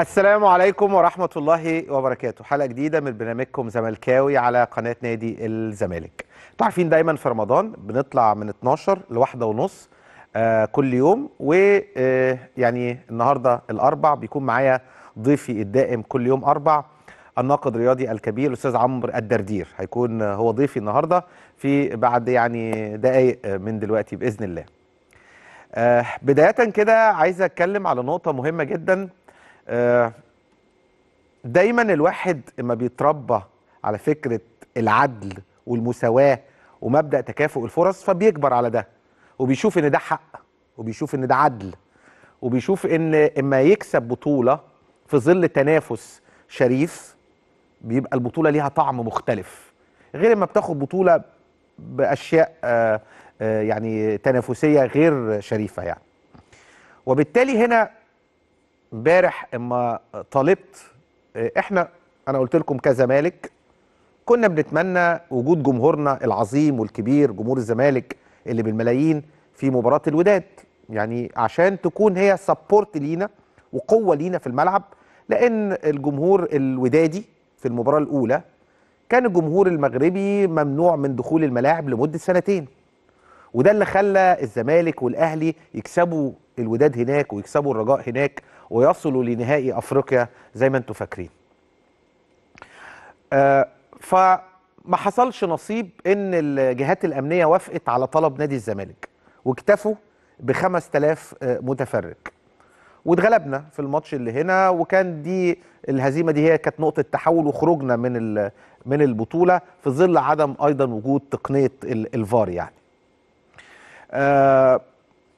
السلام عليكم ورحمة الله وبركاته حلقة جديدة من برنامجكم زملكاوي على قناة نادي الزمالك تعرفين عارفين دايما في رمضان بنطلع من 12 لواحدة ونص آه، كل يوم ويعني آه، النهاردة الأربع بيكون معايا ضيفي الدائم كل يوم أربع الناقد الرياضي الكبير الأستاذ عمرو الدردير هيكون هو ضيفي النهاردة في بعد يعني دقايق آه، من دلوقتي بإذن الله بداية كده عايز أتكلم على نقطة مهمة جداً آه، دايما الواحد ما بيتربى على فكرة العدل والمساواة ومبدأ تكافؤ الفرص فبيكبر على ده وبيشوف ان ده حق وبيشوف ان ده عدل وبيشوف ان اما يكسب بطولة في ظل تنافس شريف بيبقى البطولة ليها طعم مختلف غير اما بتاخد بطولة بأشياء آه، آه، يعني تنافسية غير شريفة يعني وبالتالي هنا امبارح اما طالبت احنا انا قلت لكم كزمالك كنا بنتمنى وجود جمهورنا العظيم والكبير جمهور الزمالك اللي بالملايين في مباراه الوداد يعني عشان تكون هي سبورت لينا وقوه لينا في الملعب لان الجمهور الودادي في المباراه الاولى كان الجمهور المغربي ممنوع من دخول الملاعب لمده سنتين وده اللي خلى الزمالك والاهلي يكسبوا الوداد هناك ويكسبوا الرجاء هناك ويصلوا لنهائي افريقيا زي ما انتم فاكرين آه، فما حصلش نصيب ان الجهات الامنيه وافقت على طلب نادي الزمالك واكتفوا ب 5000 آه، متفرج واتغلبنا في الماتش اللي هنا وكان دي الهزيمه دي هي كانت نقطه تحول وخروجنا من من البطوله في ظل عدم ايضا وجود تقنيه الفار يعني آه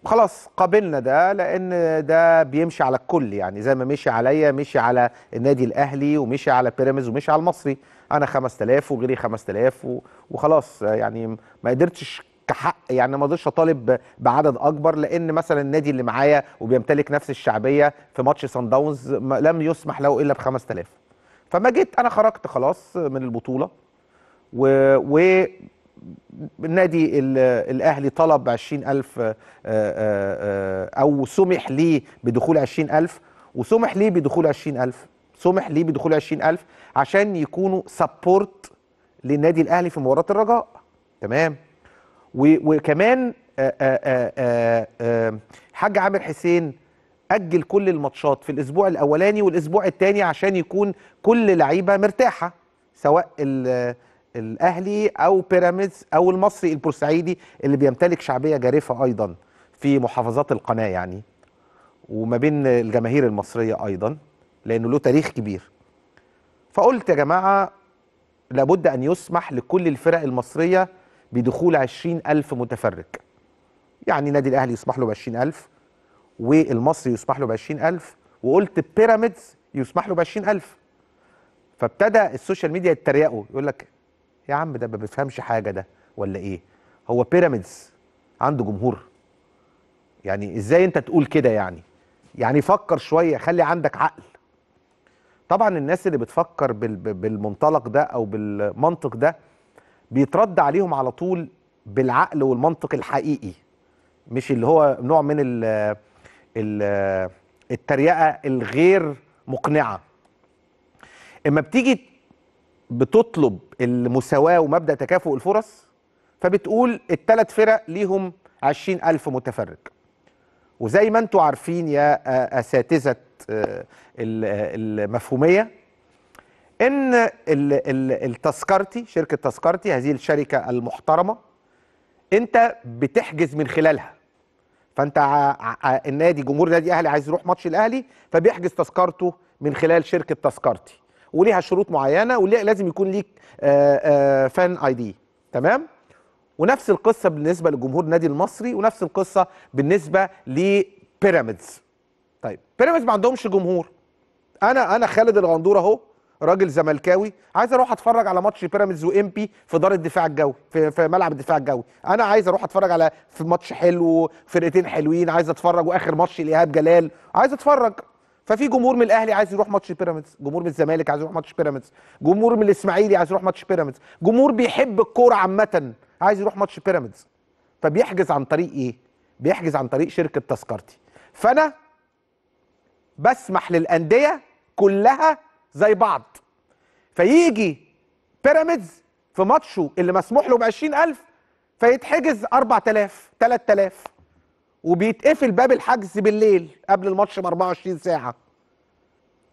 خلاص قابلنا ده لان ده بيمشي على الكل يعني زي ما مشي عليا مشي على النادي الاهلي ومشي على بيراميدز ومشي على المصري انا 5000 وغيري 5000 وخلاص يعني ما قدرتش كحق يعني ما اقدرش اطالب بعدد اكبر لان مثلا النادي اللي معايا وبيمتلك نفس الشعبيه في ماتش سان داونز لم يسمح له الا ب 5000 فما جيت انا خرجت خلاص من البطوله و... و النادي الاهلي طلب 20000 آه، آه، آه، او سمح ليه بدخول 20000 وسمح ليه بدخول 20000 سمح ليه بدخول 20000 عشان يكونوا سبورت للنادي الاهلي في مباراه الرجاء تمام وكمان حاج عامر حسين اجل كل الماتشات في الاسبوع الاولاني والاسبوع الثاني عشان يكون كل لعيبه مرتاحه سواء الاهلي او بيراميدز او المصري البورسعيدي اللي بيمتلك شعبيه جارفه ايضا في محافظات القناه يعني وما بين الجماهير المصريه ايضا لانه له تاريخ كبير فقلت يا جماعه لابد ان يسمح لكل الفرق المصريه بدخول 20000 متفرج يعني نادي الاهلي يسمح له ب 20000 والمصري يسمح له ب 20000 وقلت بيراميدز يسمح له ب 20000 فابتدى السوشيال ميديا يتريقوا يقول لك يا عم ده ما بيفهمش حاجه ده ولا ايه هو بيراميدز عنده جمهور يعني ازاي انت تقول كده يعني يعني فكر شويه خلي عندك عقل طبعا الناس اللي بتفكر بالمنطلق ده او بالمنطق ده بيترد عليهم على طول بالعقل والمنطق الحقيقي مش اللي هو نوع من ال ال التريقه الغير مقنعه اما بتيجي بتطلب المساواه ومبدا تكافؤ الفرص فبتقول التلات فرق ليهم عشرين ألف متفرج وزي ما انتوا عارفين يا أساتذة آه، المفهومية ان التذكرتي شركة تذكرتي هذه الشركة المحترمة انت بتحجز من خلالها فانت النادي جمهور نادي الاهلي عايز يروح ماتش الاهلي فبيحجز تذكرته من خلال شركة تذكرتي وليها شروط معينه ولازم يكون ليك آه، آه، فان اي دي تمام ونفس القصه بالنسبه لجمهور النادي المصري ونفس القصه بالنسبه لبيراميدز طيب بيراميدز ما عندهمش جمهور انا انا خالد الغندور اهو راجل زملكاوي عايز اروح اتفرج على ماتش بيراميدز وامبي في دار الدفاع الجوي في, في ملعب الدفاع الجوي انا عايز اروح اتفرج على في ماتش حلو فرقتين حلوين عايز اتفرج واخر ماتش لايهاب جلال عايز اتفرج ففي جمهور من الاهلي عايز يروح ماتش بيراميدز جمهور من الزمالك عايز يروح ماتش بيراميدز جمهور من الاسماعيلي عايز يروح ماتش بيراميدز جمهور بيحب الكوره عامه عايز يروح ماتش بيراميدز فبيحجز عن طريق ايه بيحجز عن طريق شركه تذكرتي فانا بسمح للانديه كلها زي بعض فيجي بيراميدز في ماتشه اللي مسموح له ب 20000 فيتحجز 4000 3000 وبيتقفل باب الحجز بالليل قبل الماتش ب 24 ساعه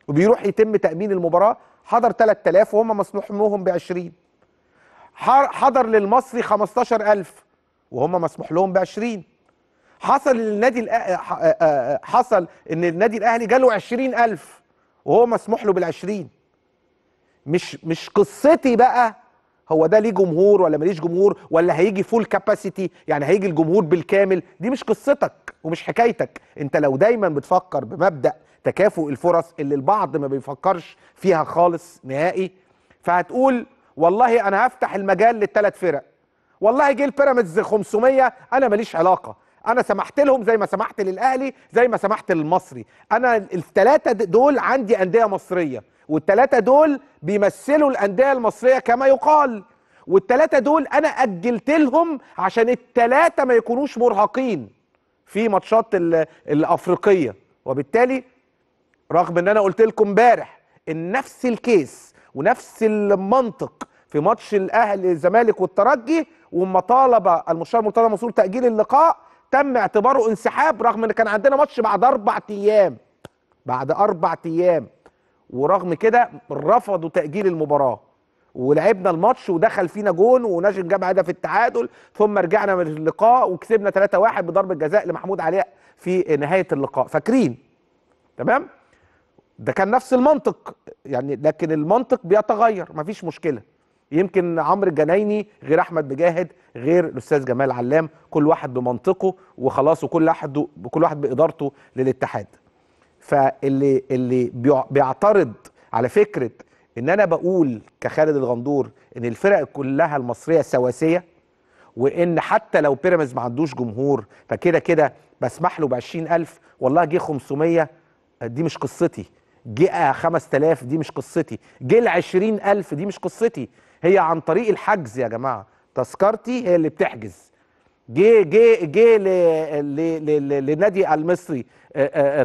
وبيروح يتم تامين المباراه حضر 3000 وهم مسموح لهم ب 20 حضر للمصري 15000 وهم مسموح لهم ب 20 حصل النادي الأ... حصل ان النادي الاهلي جاله 20000 وهو مسموح له بال 20 مش مش قصتي بقى هو ده ليه جمهور ولا ماليش جمهور ولا هيجي فول كاباسيتي يعني هيجي الجمهور بالكامل دي مش قصتك ومش حكايتك انت لو دايما بتفكر بمبدا تكافؤ الفرص اللي البعض ما بيفكرش فيها خالص نهائي فهتقول والله انا هفتح المجال للثلاث فرق والله جه البيراميدز 500 انا ماليش علاقه انا سمحت لهم زي ما سمحت للاهلي زي ما سمحت للمصري انا الثلاثه دول عندي انديه مصريه والتلاتة دول بيمثلوا الانديه المصريه كما يقال والتلاتة دول انا اجلت لهم عشان التلاتة ما يكونوش مرهقين في ماتشات الافريقيه وبالتالي رغم ان انا قلت لكم امبارح ان نفس الكيس ونفس المنطق في ماتش الاهلي الزمالك والترجي وما طالب المشار مرتضى منصور تاجيل اللقاء تم اعتباره انسحاب رغم ان كان عندنا ماتش بعد اربع ايام بعد اربع ايام ورغم كده رفضوا تاجيل المباراه ولعبنا الماتش ودخل فينا جون وناشئ جاب هدف التعادل ثم رجعنا من اللقاء وكسبنا 3-1 بضربه جزاء لمحمود علي في نهايه اللقاء فاكرين تمام ده كان نفس المنطق يعني لكن المنطق بيتغير مفيش مشكله يمكن عمرو الجنايني غير احمد مجاهد غير الاستاذ جمال علام كل واحد بمنطقه وخلاص وكل واحد كل واحد بادارته للاتحاد فاللي اللي بيعترض على فكره ان انا بقول كخالد الغندور ان الفرق كلها المصريه سواسيه وان حتى لو بيراميدز ما عندوش جمهور فكده كده بسمح له ب 20000 والله جه 500 دي مش قصتي جه 5000 آه، دي مش قصتي جه ال 20000 دي مش قصتي هي عن طريق الحجز يا جماعه تذكرتي هي اللي بتحجز جه جه جه للنادي المصري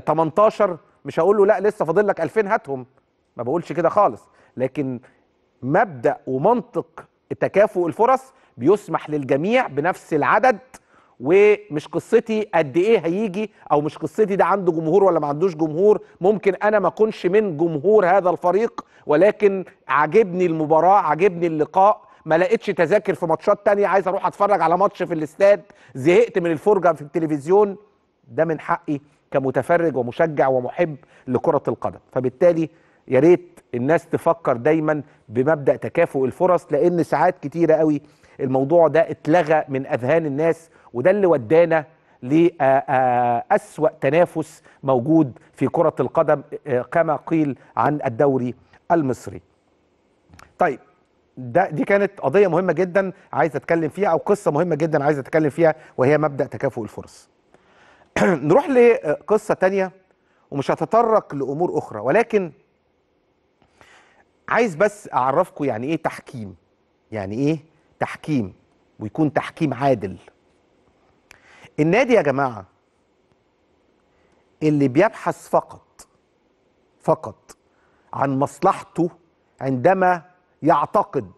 18 آه، آه، آه، مش هقول له لا لسه فاضل لك 2000 هاتهم ما بقولش كده خالص لكن مبدا ومنطق تكافؤ الفرص بيسمح للجميع بنفس العدد ومش قصتي قد ايه هيجي او مش قصتي ده عنده جمهور ولا ما عندوش جمهور ممكن انا ما اكونش من جمهور هذا الفريق ولكن عجبني المباراه عجبني اللقاء ما لقيتش تذاكر في ماتشات تانية عايز اروح اتفرج على ماتش في الاستاد زهقت من الفرجه في التلفزيون ده من حقي كمتفرج ومشجع ومحب لكره القدم فبالتالي يا ريت الناس تفكر دايما بمبدا تكافؤ الفرص لان ساعات كتيره قوي الموضوع ده اتلغى من اذهان الناس وده اللي ودانا لأسوأ تنافس موجود في كرة القدم كما قيل عن الدوري المصري طيب ده دي كانت قضيه مهمه جدا عايز اتكلم فيها او قصه مهمه جدا عايز اتكلم فيها وهي مبدا تكافؤ الفرص نروح لقصه تانية ومش هتطرق لامور اخرى ولكن عايز بس اعرفكم يعني ايه تحكيم يعني ايه تحكيم ويكون تحكيم عادل النادي يا جماعه اللي بيبحث فقط فقط عن مصلحته عندما يعتقد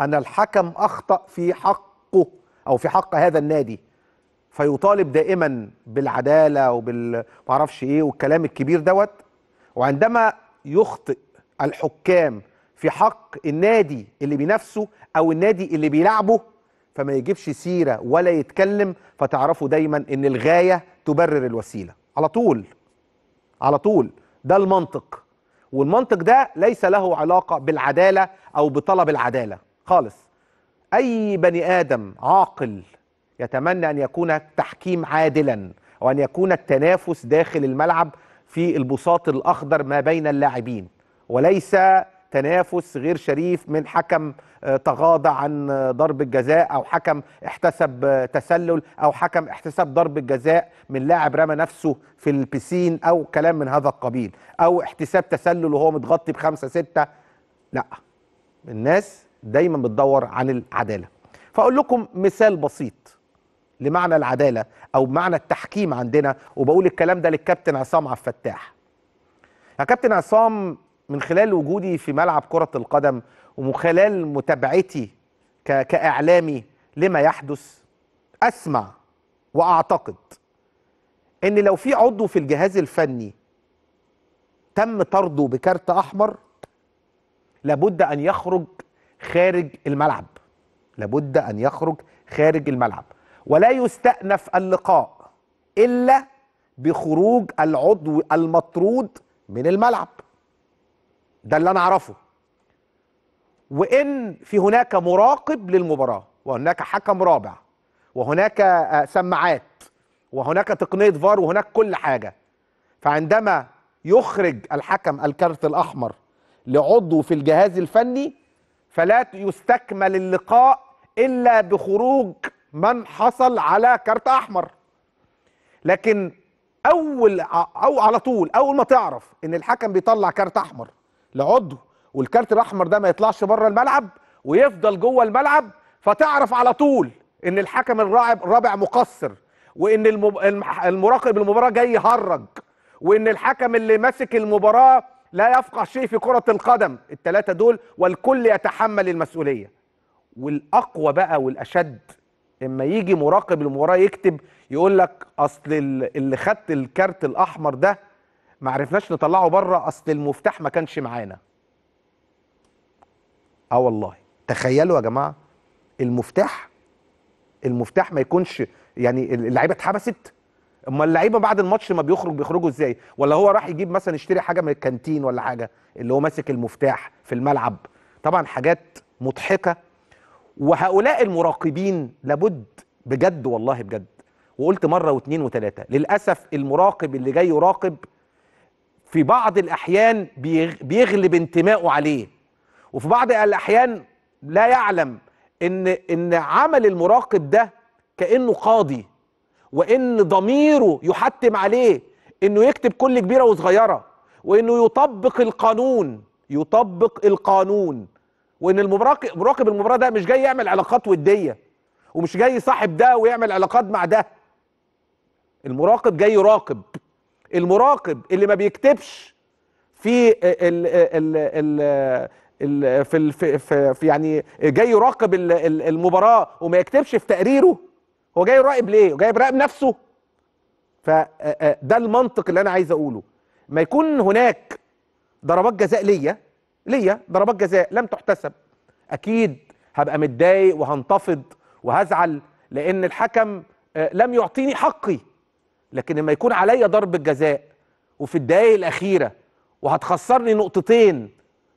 أن الحكم أخطأ في حقه أو في حق هذا النادي فيطالب دائما بالعدالة وبالمعرفش إيه والكلام الكبير دوت وعندما يخطئ الحكام في حق النادي اللي بنفسه أو النادي اللي بيلعبه فما يجيبش سيرة ولا يتكلم فتعرفوا دايما ان الغاية تبرر الوسيلة على طول على طول ده المنطق والمنطق ده ليس له علاقة بالعدالة أو بطلب العدالة خالص أي بني آدم عاقل يتمنى أن يكون التحكيم عادلا وأن يكون التنافس داخل الملعب في البساط الأخضر ما بين اللاعبين وليس تنافس غير شريف من حكم آه، تغاضى عن آه، ضرب الجزاء او حكم احتسب آه، تسلل او حكم احتساب ضرب الجزاء من لاعب رمى نفسه في البسين او كلام من هذا القبيل او احتساب تسلل وهو متغطي بخمسة ستة لا الناس دايما بتدور عن العدالة فاقول لكم مثال بسيط لمعنى العدالة او معنى التحكيم عندنا وبقول الكلام ده للكابتن عصام عبد الفتاح يا كابتن عصام من خلال وجودي في ملعب كرة القدم ومن خلال متابعتي كإعلامي لما يحدث أسمع وأعتقد إن لو في عضو في الجهاز الفني تم طرده بكارت أحمر لابد أن يخرج خارج الملعب لابد أن يخرج خارج الملعب ولا يستأنف اللقاء إلا بخروج العضو المطرود من الملعب ده اللي انا اعرفه وان في هناك مراقب للمباراه وهناك حكم رابع وهناك آه، سماعات وهناك تقنيه فار وهناك كل حاجه فعندما يخرج الحكم الكارت الاحمر لعضو في الجهاز الفني فلا يستكمل اللقاء الا بخروج من حصل على كارت احمر لكن اول او على طول اول ما تعرف ان الحكم بيطلع كارت احمر لعضو والكارت الاحمر ده ما يطلعش بره الملعب ويفضل جوه الملعب فتعرف على طول ان الحكم الرابع مقصر وان المراقب المباراه جاي يهرج وان الحكم اللي ماسك المباراه لا يفقه شيء في كره القدم الثلاثه دول والكل يتحمل المسؤوليه والاقوى بقى والاشد اما يجي مراقب المباراه يكتب يقول لك اصل اللي خدت الكارت الاحمر ده ما عرفناش نطلعه بره اصل المفتاح ما كانش معانا اه والله تخيلوا يا جماعه المفتاح المفتاح ما يكونش يعني اللعيبه اتحبست امال اللعيبه بعد الماتش ما بيخرج بيخرجوا ازاي ولا هو راح يجيب مثلا يشتري حاجه من الكانتين ولا حاجه اللي هو ماسك المفتاح في الملعب طبعا حاجات مضحكه وهؤلاء المراقبين لابد بجد والله بجد وقلت مره واثنين وثلاثه للاسف المراقب اللي جاي يراقب في بعض الأحيان بيغلب انتمائه عليه وفي بعض الأحيان لا يعلم إن, إن عمل المراقب ده كأنه قاضي وإن ضميره يحتم عليه إنه يكتب كل كبيرة وصغيرة وإنه يطبق القانون يطبق القانون وإن المراقب مراقب المباراة ده مش جاي يعمل علاقات ودية ومش جاي صاحب ده ويعمل علاقات مع ده المراقب جاي يراقب المراقب اللي ما بيكتبش في ال ال ال ال في, في, في, في يعني جاي يراقب المباراه وما يكتبش في تقريره هو جاي يراقب ليه؟ جاي يراقب نفسه فده المنطق اللي انا عايز اقوله ما يكون هناك ضربات جزاء ليا ليا ضربات جزاء لم تحتسب اكيد هبقى متضايق وهنتفض وهزعل لان الحكم لم يعطيني حقي لكن لما يكون عليا ضرب الجزاء وفي الدقايق الاخيره وهتخسرني نقطتين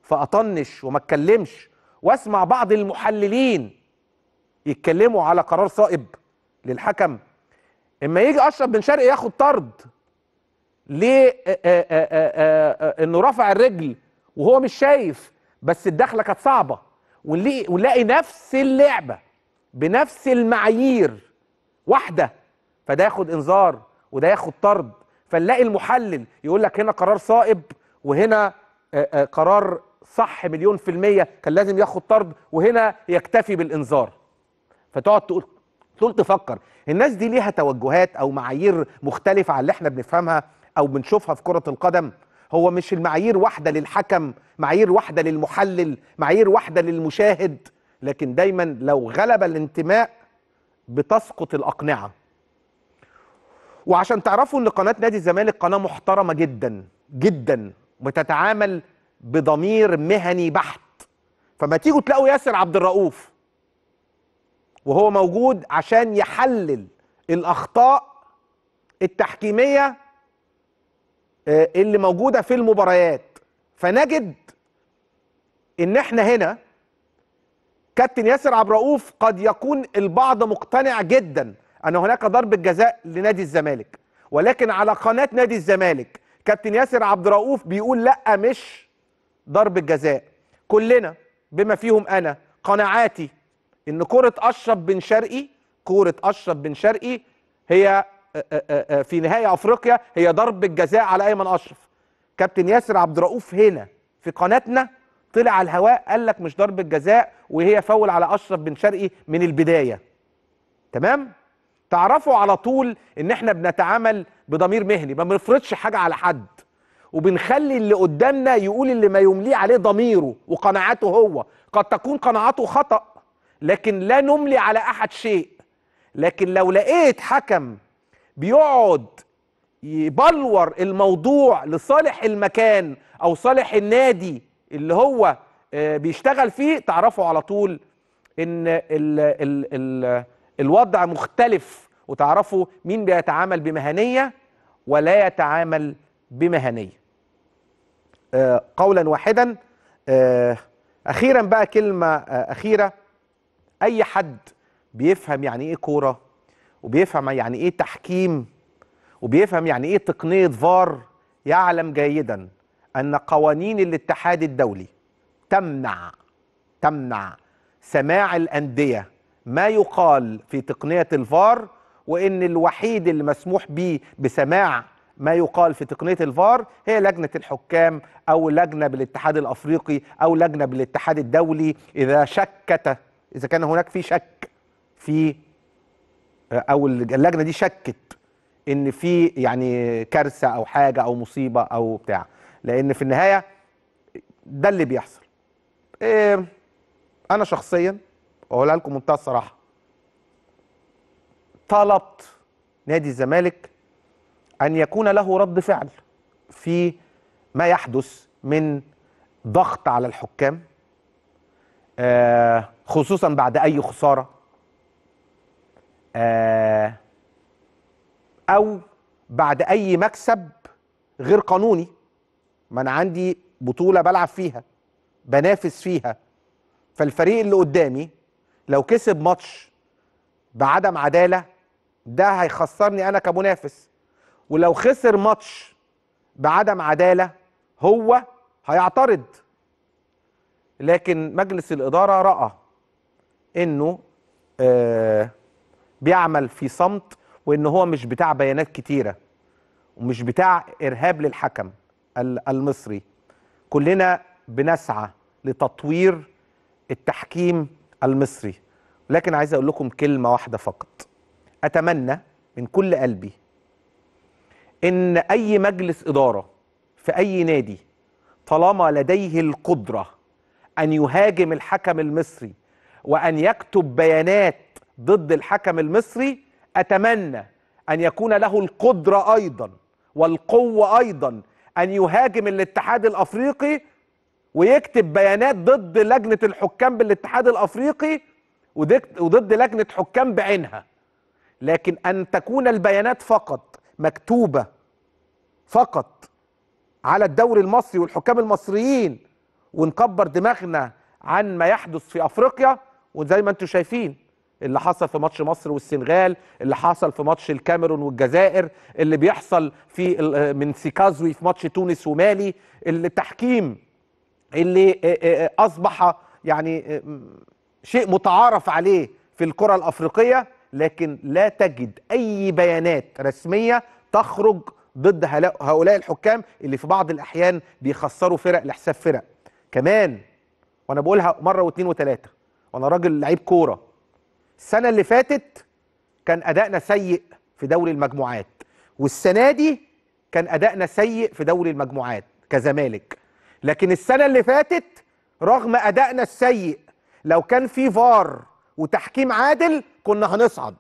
فاطنش وما اتكلمش واسمع بعض المحللين يتكلموا على قرار صائب للحكم اما يجي اشرف بن شرقي ياخد طرد ليه آآ آآ آآ انه رفع الرجل وهو مش شايف بس الدخله كانت صعبه ونلاقي ونلاقي نفس اللعبه بنفس المعايير واحده فده ياخد انذار وده ياخد طرد فنلاقي المحلل يقول لك هنا قرار صائب وهنا آه، آه، قرار صح مليون في المية كان لازم ياخد طرد وهنا يكتفي بالإنذار فتقعد تقول تقول تفكر الناس دي ليها توجهات أو معايير مختلفة عن اللي احنا بنفهمها أو بنشوفها في كرة القدم هو مش المعايير واحدة للحكم معايير واحدة للمحلل معايير واحدة للمشاهد لكن دايما لو غلب الانتماء بتسقط الأقنعة وعشان تعرفوا ان قناه نادي الزمالك قناه محترمه جدا جدا بتتعامل بضمير مهني بحت فما تيجوا تلاقوا ياسر عبد الرؤوف وهو موجود عشان يحلل الاخطاء التحكيميه آه، اللي موجوده في المباريات فنجد ان احنا هنا كابتن ياسر عبد الرؤوف قد يكون البعض مقتنع جدا أن هناك ضربة جزاء لنادي الزمالك ولكن على قناة نادي الزمالك كابتن ياسر عبد الرؤوف بيقول لا مش ضربة جزاء كلنا بما فيهم أنا قناعاتي إن كرة أشرف بن شرقي كرة أشرف بن شرقي هي آه، آه، آه، في نهائي أفريقيا هي ضربة جزاء على أيمن أشرف كابتن ياسر عبد الرؤوف هنا في قناتنا طلع على الهواء قال لك مش ضربة جزاء وهي فول على أشرف بن شرقي من البداية تمام تعرفوا على طول ان احنا بنتعامل بضمير مهني ما بنفرضش حاجه على حد وبنخلي اللي قدامنا يقول اللي ما يمليه عليه ضميره وقناعاته هو قد تكون قناعاته خطأ لكن لا نملي على احد شيء لكن لو لقيت حكم بيقعد يبلور الموضوع لصالح المكان او صالح النادي اللي هو آه، بيشتغل فيه تعرفوا على طول ان ال ال ال الوضع مختلف وتعرفوا مين بيتعامل بمهنية ولا يتعامل بمهنية آه قولا واحدا آه أخيرا بقى كلمة آه أخيرة أي حد بيفهم يعني إيه كورة وبيفهم يعني إيه تحكيم وبيفهم يعني إيه تقنية فار يعلم جيدا أن قوانين الاتحاد الدولي تمنع تمنع سماع الأندية ما يقال في تقنية الفار وإن الوحيد اللي مسموح به بسماع ما يقال في تقنية الفار هي لجنة الحكام أو لجنة بالاتحاد الأفريقي أو لجنة بالاتحاد الدولي إذا شكت إذا كان هناك في شك في أو اللجنة دي شكت إن في يعني كارثة أو حاجة أو مصيبة أو بتاع لأن في النهاية ده اللي بيحصل إيه أنا شخصياً واقولها لكم منتهى الصراحه طلبت نادي الزمالك ان يكون له رد فعل في ما يحدث من ضغط على الحكام آه، خصوصا بعد اي خساره آه، او بعد اي مكسب غير قانوني ما انا عندي بطوله بلعب فيها بنافس فيها فالفريق اللي قدامي لو كسب ماتش بعدم عداله ده هيخسرني انا كمنافس ولو خسر ماتش بعدم عداله هو هيعترض لكن مجلس الاداره راى انه آه بيعمل في صمت وان هو مش بتاع بيانات كتيره ومش بتاع ارهاب للحكم المصري كلنا بنسعى لتطوير التحكيم المصري لكن عايز اقول لكم كلمه واحده فقط اتمنى من كل قلبي ان اي مجلس اداره في اي نادي طالما لديه القدره ان يهاجم الحكم المصري وان يكتب بيانات ضد الحكم المصري اتمنى ان يكون له القدره ايضا والقوه ايضا ان يهاجم الاتحاد الافريقي ويكتب بيانات ضد لجنه الحكام بالاتحاد الافريقي وضد لجنه حكام بعينها لكن ان تكون البيانات فقط مكتوبه فقط على الدوري المصري والحكام المصريين ونكبر دماغنا عن ما يحدث في افريقيا وزي ما انتم شايفين اللي حصل في ماتش مصر والسنغال اللي حصل في ماتش الكاميرون والجزائر اللي بيحصل في من سيكازوي في ماتش تونس ومالي التحكيم اللي آه، آه، آه، اصبح يعني شيء متعارف عليه في الكره الافريقيه لكن لا تجد اي بيانات رسميه تخرج ضد هؤلاء الحكام اللي في بعض الاحيان بيخسروا فرق لحساب فرق كمان وانا بقولها مره واثنين وثلاثه وانا راجل لعيب كوره السنه اللي فاتت كان ادائنا سيء في دوري المجموعات والسنه دي كان ادائنا سيء في دوري المجموعات كزمالك لكن السنه اللي فاتت رغم ادائنا السيء لو كان في فار وتحكيم عادل كنا هنصعد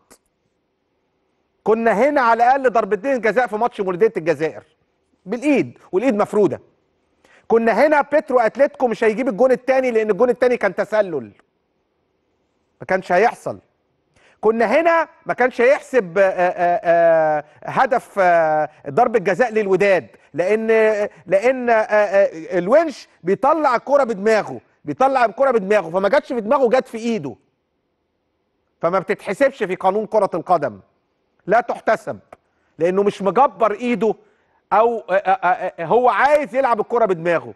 كنا هنا على الاقل ضربتين جزاء في ماتش مولوديه الجزائر بالايد والايد مفروده كنا هنا بيترو اتلتيكو مش هيجيب الجون الثاني لان الجون الثاني كان تسلل ما كانش هيحصل كنا هنا ما كانش هيحسب آه، آه، آه، هدف ضربه جزاء للوداد لان لان الونش بيطلع الكره بدماغه بيطلع الكره بدماغه فما جاتش في دماغه جت في ايده فما بتتحسبش في قانون كره القدم لا تحتسب لانه مش مجبر ايده او هو عايز يلعب الكره بدماغه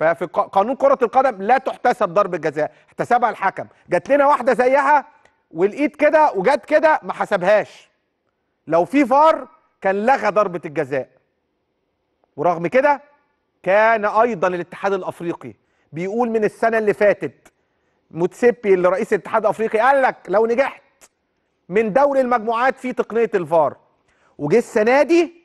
ففي قانون كره القدم لا تحتسب ضربه جزاء احتسبها الحكم جات لنا واحده زيها والايد كده وجت كده ما حسبهاش لو في فار كان لغى ضربه الجزاء ورغم كده كان ايضا الاتحاد الافريقي بيقول من السنه اللي فاتت موتسيبي اللي رئيس الاتحاد الافريقي قال لك لو نجحت من دوري المجموعات في تقنيه الفار وجه السنه دي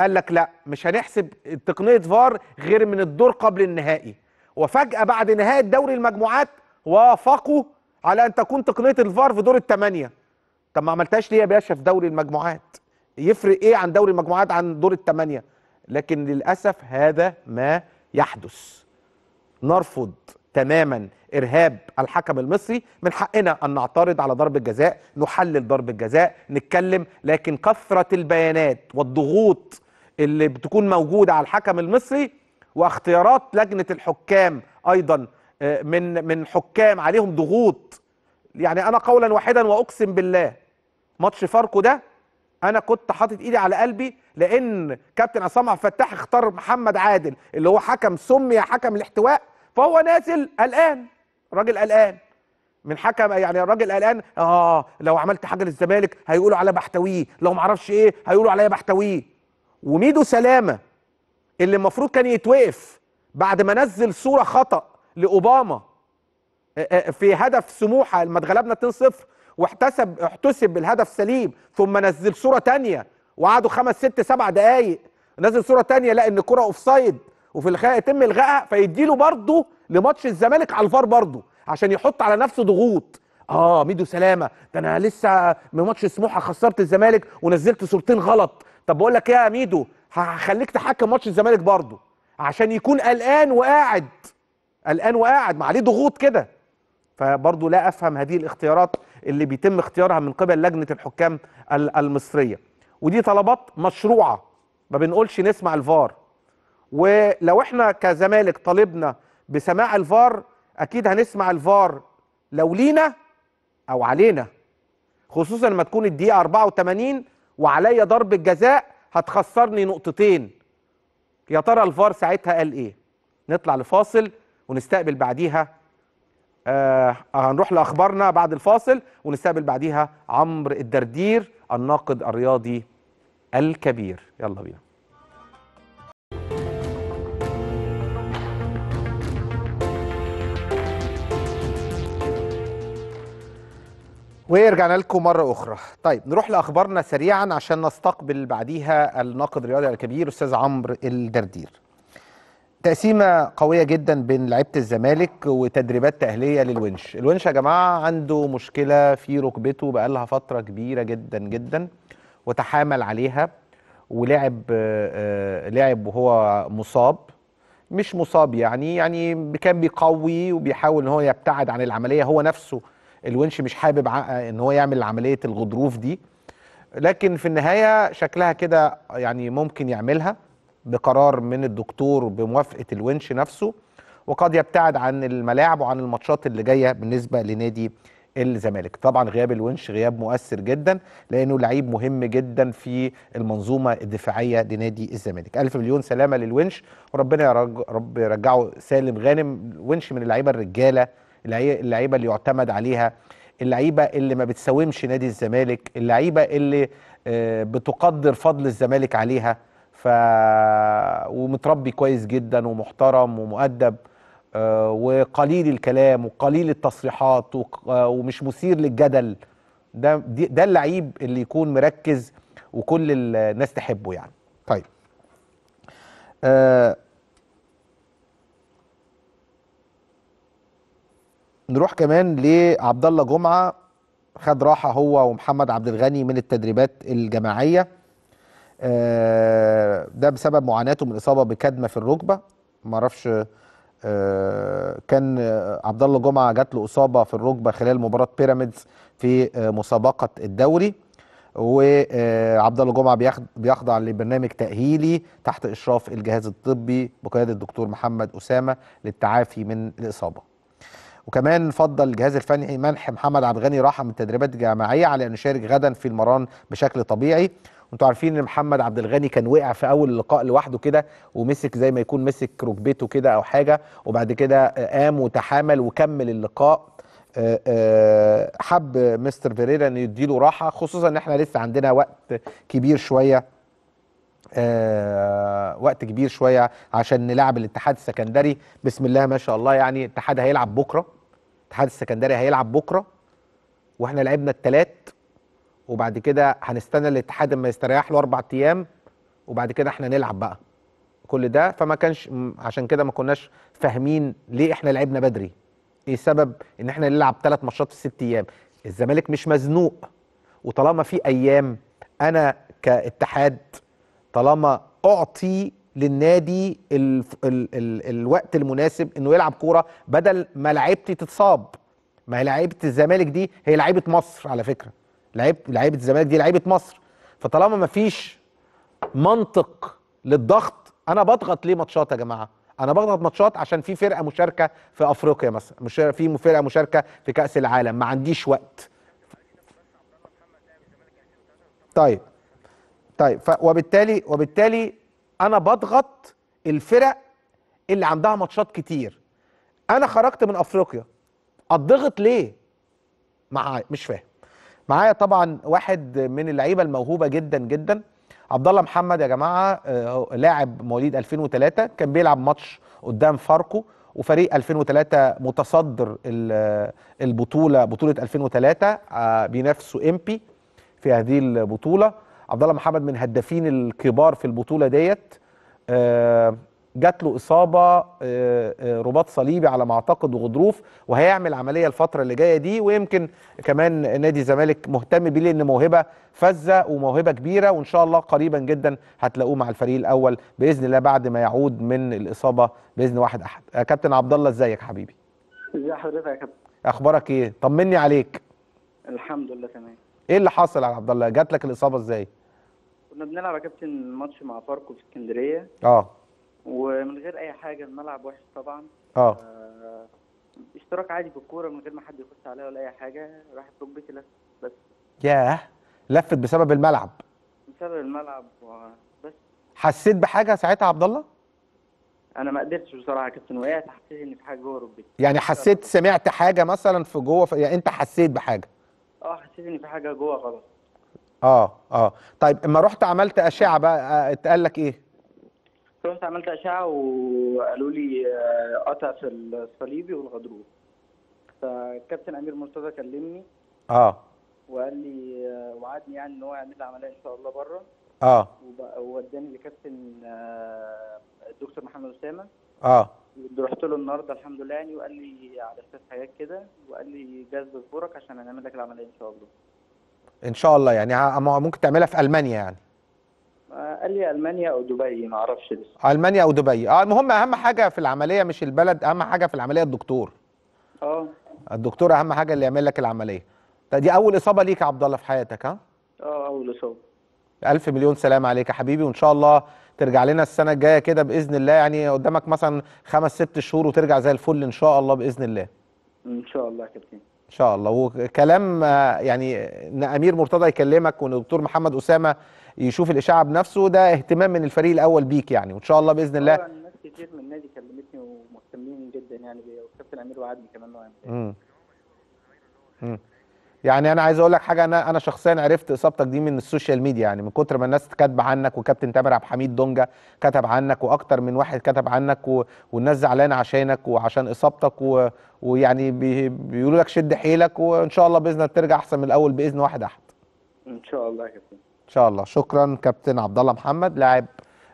قال لك لا مش هنحسب تقنيه فار غير من الدور قبل النهائي وفجاه بعد نهايه دوري المجموعات وافقوا على ان تكون تقنيه الفار في دور الثمانيه طب ما عملتهاش ليه يا باشا في دوري المجموعات يفرق ايه عن دوري المجموعات عن دور الثمانيه لكن للاسف هذا ما يحدث نرفض تماما ارهاب الحكم المصري من حقنا ان نعترض على ضرب الجزاء نحلل ضرب الجزاء نتكلم لكن كثره البيانات والضغوط اللي بتكون موجوده على الحكم المصري واختيارات لجنه الحكام ايضا آه، من من حكام عليهم ضغوط يعني انا قولا واحدا واقسم بالله ماتش فاركو ده انا كنت حاطط ايدي على قلبي لان كابتن عصام عبد الفتاح اختار محمد عادل اللي هو حكم سمي حكم الاحتواء فهو نازل قلقان راجل قلقان من حكم يعني الراجل قلقان اه لو عملت حاجه للزمالك هيقولوا على بحتويه لو ما اعرفش ايه هيقولوا عليا بحتويه وميدو سلامه اللي المفروض كان يتوقف بعد ما نزل صوره خطا لاوباما آه، آه، في هدف سموحه لما اتغلبنا 2-0 واحتسب احتسب الهدف سليم ثم نزل صوره ثانيه وقعدوا خمس ست سبع دقائق نزل صوره ثانيه لأن ان الكره اوف سايد وفي الخلق يتم الغائها فيديله برضه لماتش الزمالك على الفار برضه عشان يحط على نفسه ضغوط اه ميدو سلامه ده انا لسه من ماتش سموحه خسرت الزمالك ونزلت صورتين غلط طب بقول لك ايه يا ميدو هخليك تحكم ماتش الزمالك برضه عشان يكون قلقان وقاعد قلقان وقاعد ما عليه ضغوط كده فبرضه لا افهم هذه الاختيارات اللي بيتم اختيارها من قبل لجنه الحكام المصريه ودي طلبات مشروعه ما بنقولش نسمع الفار ولو احنا كزمالك طالبنا بسماع الفار اكيد هنسمع الفار لو لينا او علينا خصوصا لما تكون الدقيقه 84 وعليا ضرب الجزاء هتخسرني نقطتين يا ترى الفار ساعتها قال ايه نطلع لفاصل ونستقبل بعديها آه هنروح لاخبارنا بعد الفاصل ونستقبل بعديها عمرو الدردير الناقد الرياضي الكبير يلا بينا ورجعنا لكم مرة أخرى طيب نروح لأخبارنا سريعا عشان نستقبل بعديها الناقد الرياضي الكبير أستاذ عمرو الدردير تقسيمه قويه جدا بين لعيبه الزمالك وتدريبات تأهلية للونش الونش يا جماعه عنده مشكله في ركبته بقالها فتره كبيره جدا جدا وتحامل عليها ولعب آه، آه، لعب وهو مصاب مش مصاب يعني يعني كان بيقوي وبيحاول ان هو يبتعد عن العمليه هو نفسه الونش مش حابب ان هو يعمل عمليه الغضروف دي لكن في النهايه شكلها كده يعني ممكن يعملها بقرار من الدكتور بموافقه الونش نفسه وقد يبتعد عن الملاعب وعن الماتشات اللي جايه بالنسبه لنادي الزمالك طبعا غياب الونش غياب مؤثر جدا لانه لعيب مهم جدا في المنظومه الدفاعيه لنادي الزمالك الف مليون سلامه للونش وربنا يا رب يرجعه سالم غانم ونش من اللعيبه الرجاله اللعيبه اللي يعتمد عليها اللعيبه اللي ما بتساومش نادي الزمالك اللعيبه اللي آه، بتقدر فضل الزمالك عليها ف ومتربي كويس جدا ومحترم ومؤدب آه، وقليل الكلام وقليل التصريحات آه، ومش مثير للجدل ده ده اللعيب اللي يكون مركز وكل الناس تحبه يعني طيب آه نروح كمان لعبد الله جمعه خد راحه هو ومحمد عبد الغني من التدريبات الجماعيه آه، ده بسبب معاناته من اصابه بكدمه في الركبه ما اعرفش آه، كان آه، عبد الله جمعه جات له اصابه في الركبه خلال مباراه بيراميدز في مسابقه الدوري وعبد الله جمعه بيخضع لبرنامج تاهيلي تحت اشراف الجهاز الطبي بقياده الدكتور محمد اسامه للتعافي من الاصابه. وكمان فضل الجهاز الفني منح محمد عبد الغني راحه من التدريبات الجماعيه على انه يشارك غدا في المران بشكل طبيعي انتوا عارفين ان محمد عبد الغني كان وقع في اول لقاء لوحده كده ومسك زي ما يكون مسك ركبته كده او حاجه وبعد كده قام وتحامل وكمل اللقاء آه، آه، حب مستر فيريرا ان يديله راحه خصوصا ان احنا لسه عندنا وقت كبير شويه آه وقت كبير شويه عشان نلعب الاتحاد السكندري بسم الله ما شاء الله يعني الاتحاد هيلعب بكره الاتحاد السكندري هيلعب بكره واحنا لعبنا الثلاث وبعد كده هنستنى الاتحاد اما يستريح له اربع ايام وبعد كده احنا نلعب بقى كل ده فما كانش عشان كده ما كناش فاهمين ليه احنا لعبنا بدري ايه سبب ان احنا نلعب ثلاث ماتشات في ست ايام الزمالك مش مزنوق وطالما في ايام انا كاتحاد طالما اعطي للنادي الـ الـ الـ الوقت المناسب انه يلعب كوره بدل ما لعيبتي تتصاب ما هي لعيبه الزمالك دي هي لعيبه مصر على فكره لعيب لعيبه الزمالك دي لعيبه مصر فطالما ما فيش منطق للضغط انا بضغط ليه ماتشات يا جماعه انا بضغط ماتشات عشان في فرقه مشاركه في افريقيا مثلا مش في فرقه مشاركه في كاس العالم ما عنديش وقت طيب طيب ف وبالتالي وبالتالي انا بضغط الفرق اللي عندها ماتشات كتير انا خرجت من افريقيا اتضغط ليه معايا مش فاهم معايا طبعا واحد من اللعيبه الموهوبه جدا جدا عبد الله محمد يا جماعه آه، لاعب مواليد 2003 كان بيلعب ماتش قدام فاركو وفريق 2003 متصدر البطوله بطوله 2003 آه، بينافسوا امبي في هذه البطوله عبد الله محمد من هدافين الكبار في البطوله ديت آه، جات له اصابه آه، آه، رباط صليبي على ما اعتقد وغضروف وهيعمل عمليه الفتره اللي جايه دي ويمكن كمان نادي الزمالك مهتم بيه لان موهبه فذه وموهبه كبيره وان شاء الله قريبا جدا هتلاقوه مع الفريق الاول باذن الله بعد ما يعود من الاصابه باذن واحد احد آه، كابتن عبد الله ازيك حبيبي ازي حضرتك يا كابتن اخبارك ايه طمني عليك الحمد لله تمام ايه اللي حصل على عبد الله جات لك الاصابه ازاي كنا بنلعب يا كابتن ماتش مع فاركو في اسكندريه اه ومن غير اي حاجه الملعب وحش طبعا اه, آه، اشتراك عادي بالكوره من غير ما حد يخش عليها ولا اي حاجه راحت ركبتي لفت بس ياه لفت بسبب الملعب بسبب الملعب بس حسيت بحاجه ساعتها يا عبد الله؟ انا ما قدرتش بصراحه كابتن وقعت حسيت ان في حاجه جوه ركبتي يعني حسيت سمعت حاجه مثلا في جوه في... يعني انت حسيت بحاجه اه حسيت ان في حاجه جوه خلاص اه اه طيب اما رحت عملت اشعه بقى آه، اتقال لك ايه؟ رحت عملت اشعه وقالوا لي آه، قطع في الصليبي والغضروف فالكابتن امير مرتضى كلمني اه وقال لي آه، وعدني يعني ان هو يعمل لي عمليه ان شاء الله بره اه ووداني لكابتن آه، الدكتور محمد اسامه اه رحت له النهارده الحمد لله يعني وقال لي على اساس حاجات كده وقال لي جذب دكتورك عشان هنعمل لك العمليه ان شاء الله ان شاء الله يعني ممكن تعملها في المانيا يعني آه، قال لي المانيا او دبي ما اعرفش لسه المانيا او دبي اه المهم اهم حاجه في العمليه مش البلد اهم حاجه في العمليه الدكتور اه الدكتور اهم حاجه اللي يعمل لك العمليه دي اول اصابه ليك يا عبد الله في حياتك ها اه اول اصابه الف مليون سلام عليك يا حبيبي وان شاء الله ترجع لنا السنه الجايه كده باذن الله يعني قدامك مثلا خمس ست شهور وترجع زي الفل ان شاء الله باذن الله ان شاء الله يا كابتن ان شاء الله وكلام آه، يعني ان امير مرتضى يكلمك وان الدكتور محمد اسامه يشوف الاشاعه بنفسه ده اهتمام من الفريق الاول بيك يعني وان شاء الله باذن الله ناس كتير من النادي كلمتني ومهتمين جدا يعني وكابتن امير وعدني كمان يعني انا عايز اقول لك حاجه انا انا شخصيا عرفت اصابتك دي من السوشيال ميديا يعني من كتر ما الناس كاتبه عنك وكابتن تامر عبد الحميد دونجا كتب عنك واكتر من واحد كتب عنك و... والناس زعلانه عشانك وعشان اصابتك و... ويعني بي... بيقولوا لك شد حيلك وان شاء الله باذن الله ترجع احسن من الاول باذن واحد احد ان شاء الله يا كابتن ان شاء الله شكرا كابتن عبد الله محمد لاعب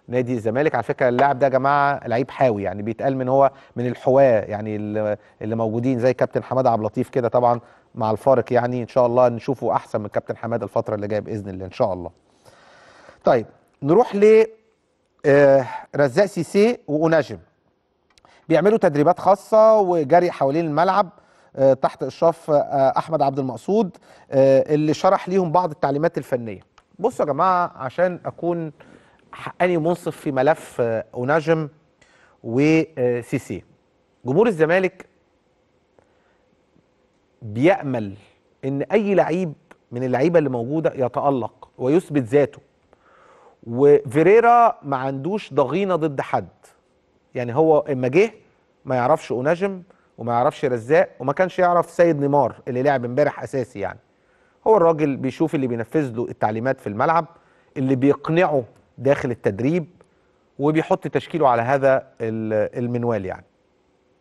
نادي الزمالك على فكره اللاعب ده يا جماعه لعيب حاوي يعني بيتقال من هو من الحواه يعني اللي موجودين زي كابتن حماده عبد اللطيف كده طبعا مع الفارق يعني ان شاء الله نشوفه احسن من كابتن حماده الفتره اللي جايه باذن الله ان شاء الله. طيب نروح ل آه، رزاق سيسي وأناجم بيعملوا تدريبات خاصه وجري حوالين الملعب آه، تحت اشراف آه، احمد عبد المقصود اللي شرح ليهم بعض التعليمات الفنيه. بصوا يا جماعه عشان اكون حقاني منصف في ملف آه، اوناجم وسيسي آه، جمهور الزمالك بيامل ان اي لعيب من اللعيبه اللي موجوده يتالق ويثبت ذاته وفيريرا ما عندوش ضغينه ضد حد يعني هو اما جه ما يعرفش اوناجم وما يعرفش رزاق وما كانش يعرف سيد نيمار اللي لعب امبارح اساسي يعني هو الراجل بيشوف اللي بينفذ له التعليمات في الملعب اللي بيقنعه داخل التدريب وبيحط تشكيله على هذا المنوال يعني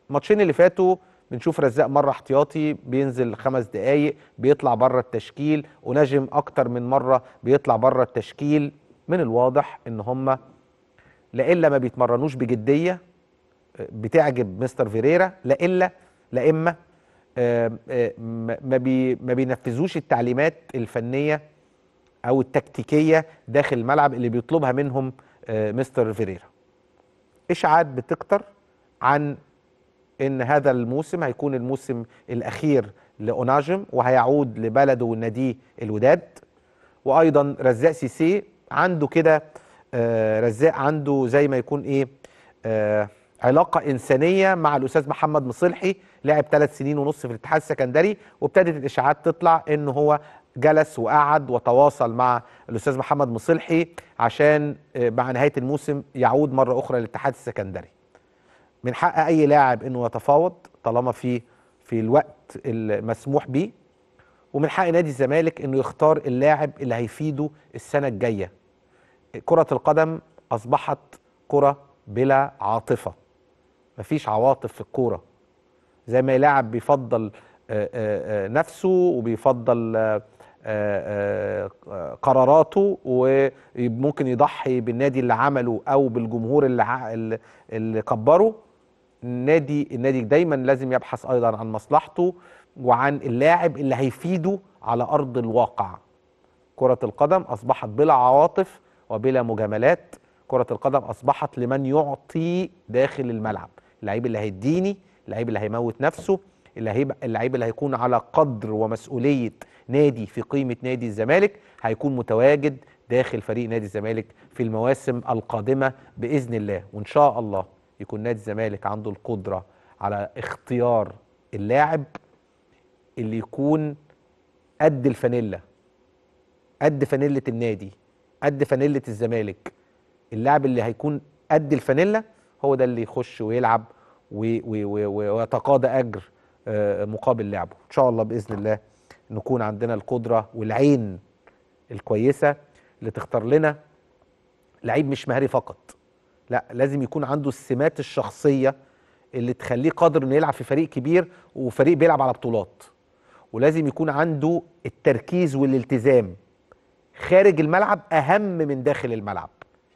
الماتشين اللي فاتوا بنشوف رزاق مره احتياطي بينزل خمس دقايق بيطلع بره التشكيل ونجم اكتر من مره بيطلع بره التشكيل من الواضح ان هم لا الا ما بيتمرنوش بجديه آه، بتعجب مستر فيريرا لا الا لا اما آه، ما, بي ما بينفذوش التعليمات الفنيه او التكتيكيه داخل الملعب اللي بيطلبها منهم آه، مستر فيريرا اشاعات بتكتر عن ان هذا الموسم هيكون الموسم الاخير لاوناجم وهيعود لبلده وناديه الوداد وايضا رزاق سيسي عنده كده آه، رزاق عنده زي ما يكون ايه علاقه انسانيه مع الاستاذ محمد مصلحي لعب ثلاث سنين ونص في الاتحاد السكندري وابتدت الاشاعات تطلع ان هو جلس وقعد وتواصل مع الاستاذ محمد مصلحي عشان آه، مع نهايه الموسم يعود مره اخرى للاتحاد السكندري من حق اي لاعب انه يتفاوض طالما في في الوقت المسموح به ومن حق نادي الزمالك انه يختار اللاعب اللي هيفيده السنه الجايه كره القدم اصبحت كره بلا عاطفه مفيش عواطف في الكوره زي ما لاعب بيفضل آه، آه، آه، نفسه وبيفضل قراراته وممكن يضحي بالنادي اللي عمله او بالجمهور اللي اللي كبره النادي النادي دايما لازم يبحث ايضا عن مصلحته وعن اللاعب اللي هيفيده على ارض الواقع كرة القدم اصبحت بلا عواطف وبلا مجاملات كرة القدم اصبحت لمن يعطي داخل الملعب اللعيب اللي هيديني اللعيب اللي هيموت نفسه اللعيب اللي هيكون على قدر ومسؤوليه نادي في قيمه نادي الزمالك هيكون متواجد داخل فريق نادي الزمالك في المواسم القادمه باذن الله وان شاء الله يكون نادي الزمالك عنده القدره على اختيار اللاعب اللي يكون قد الفانيلا قد فانيله النادي قد فانيله الزمالك اللاعب اللي هيكون قد الفانيلا هو ده اللي يخش ويلعب ويتقاضى اجر آه، مقابل لعبه ان شاء الله باذن الله نكون عندنا القدره والعين الكويسه اللي تختار لنا لعيب مش مهاري فقط لا لازم يكون عنده السمات الشخصيه اللي تخليه قادر انه يلعب في فريق كبير وفريق بيلعب على بطولات ولازم يكون عنده التركيز والالتزام خارج الملعب اهم من داخل الملعب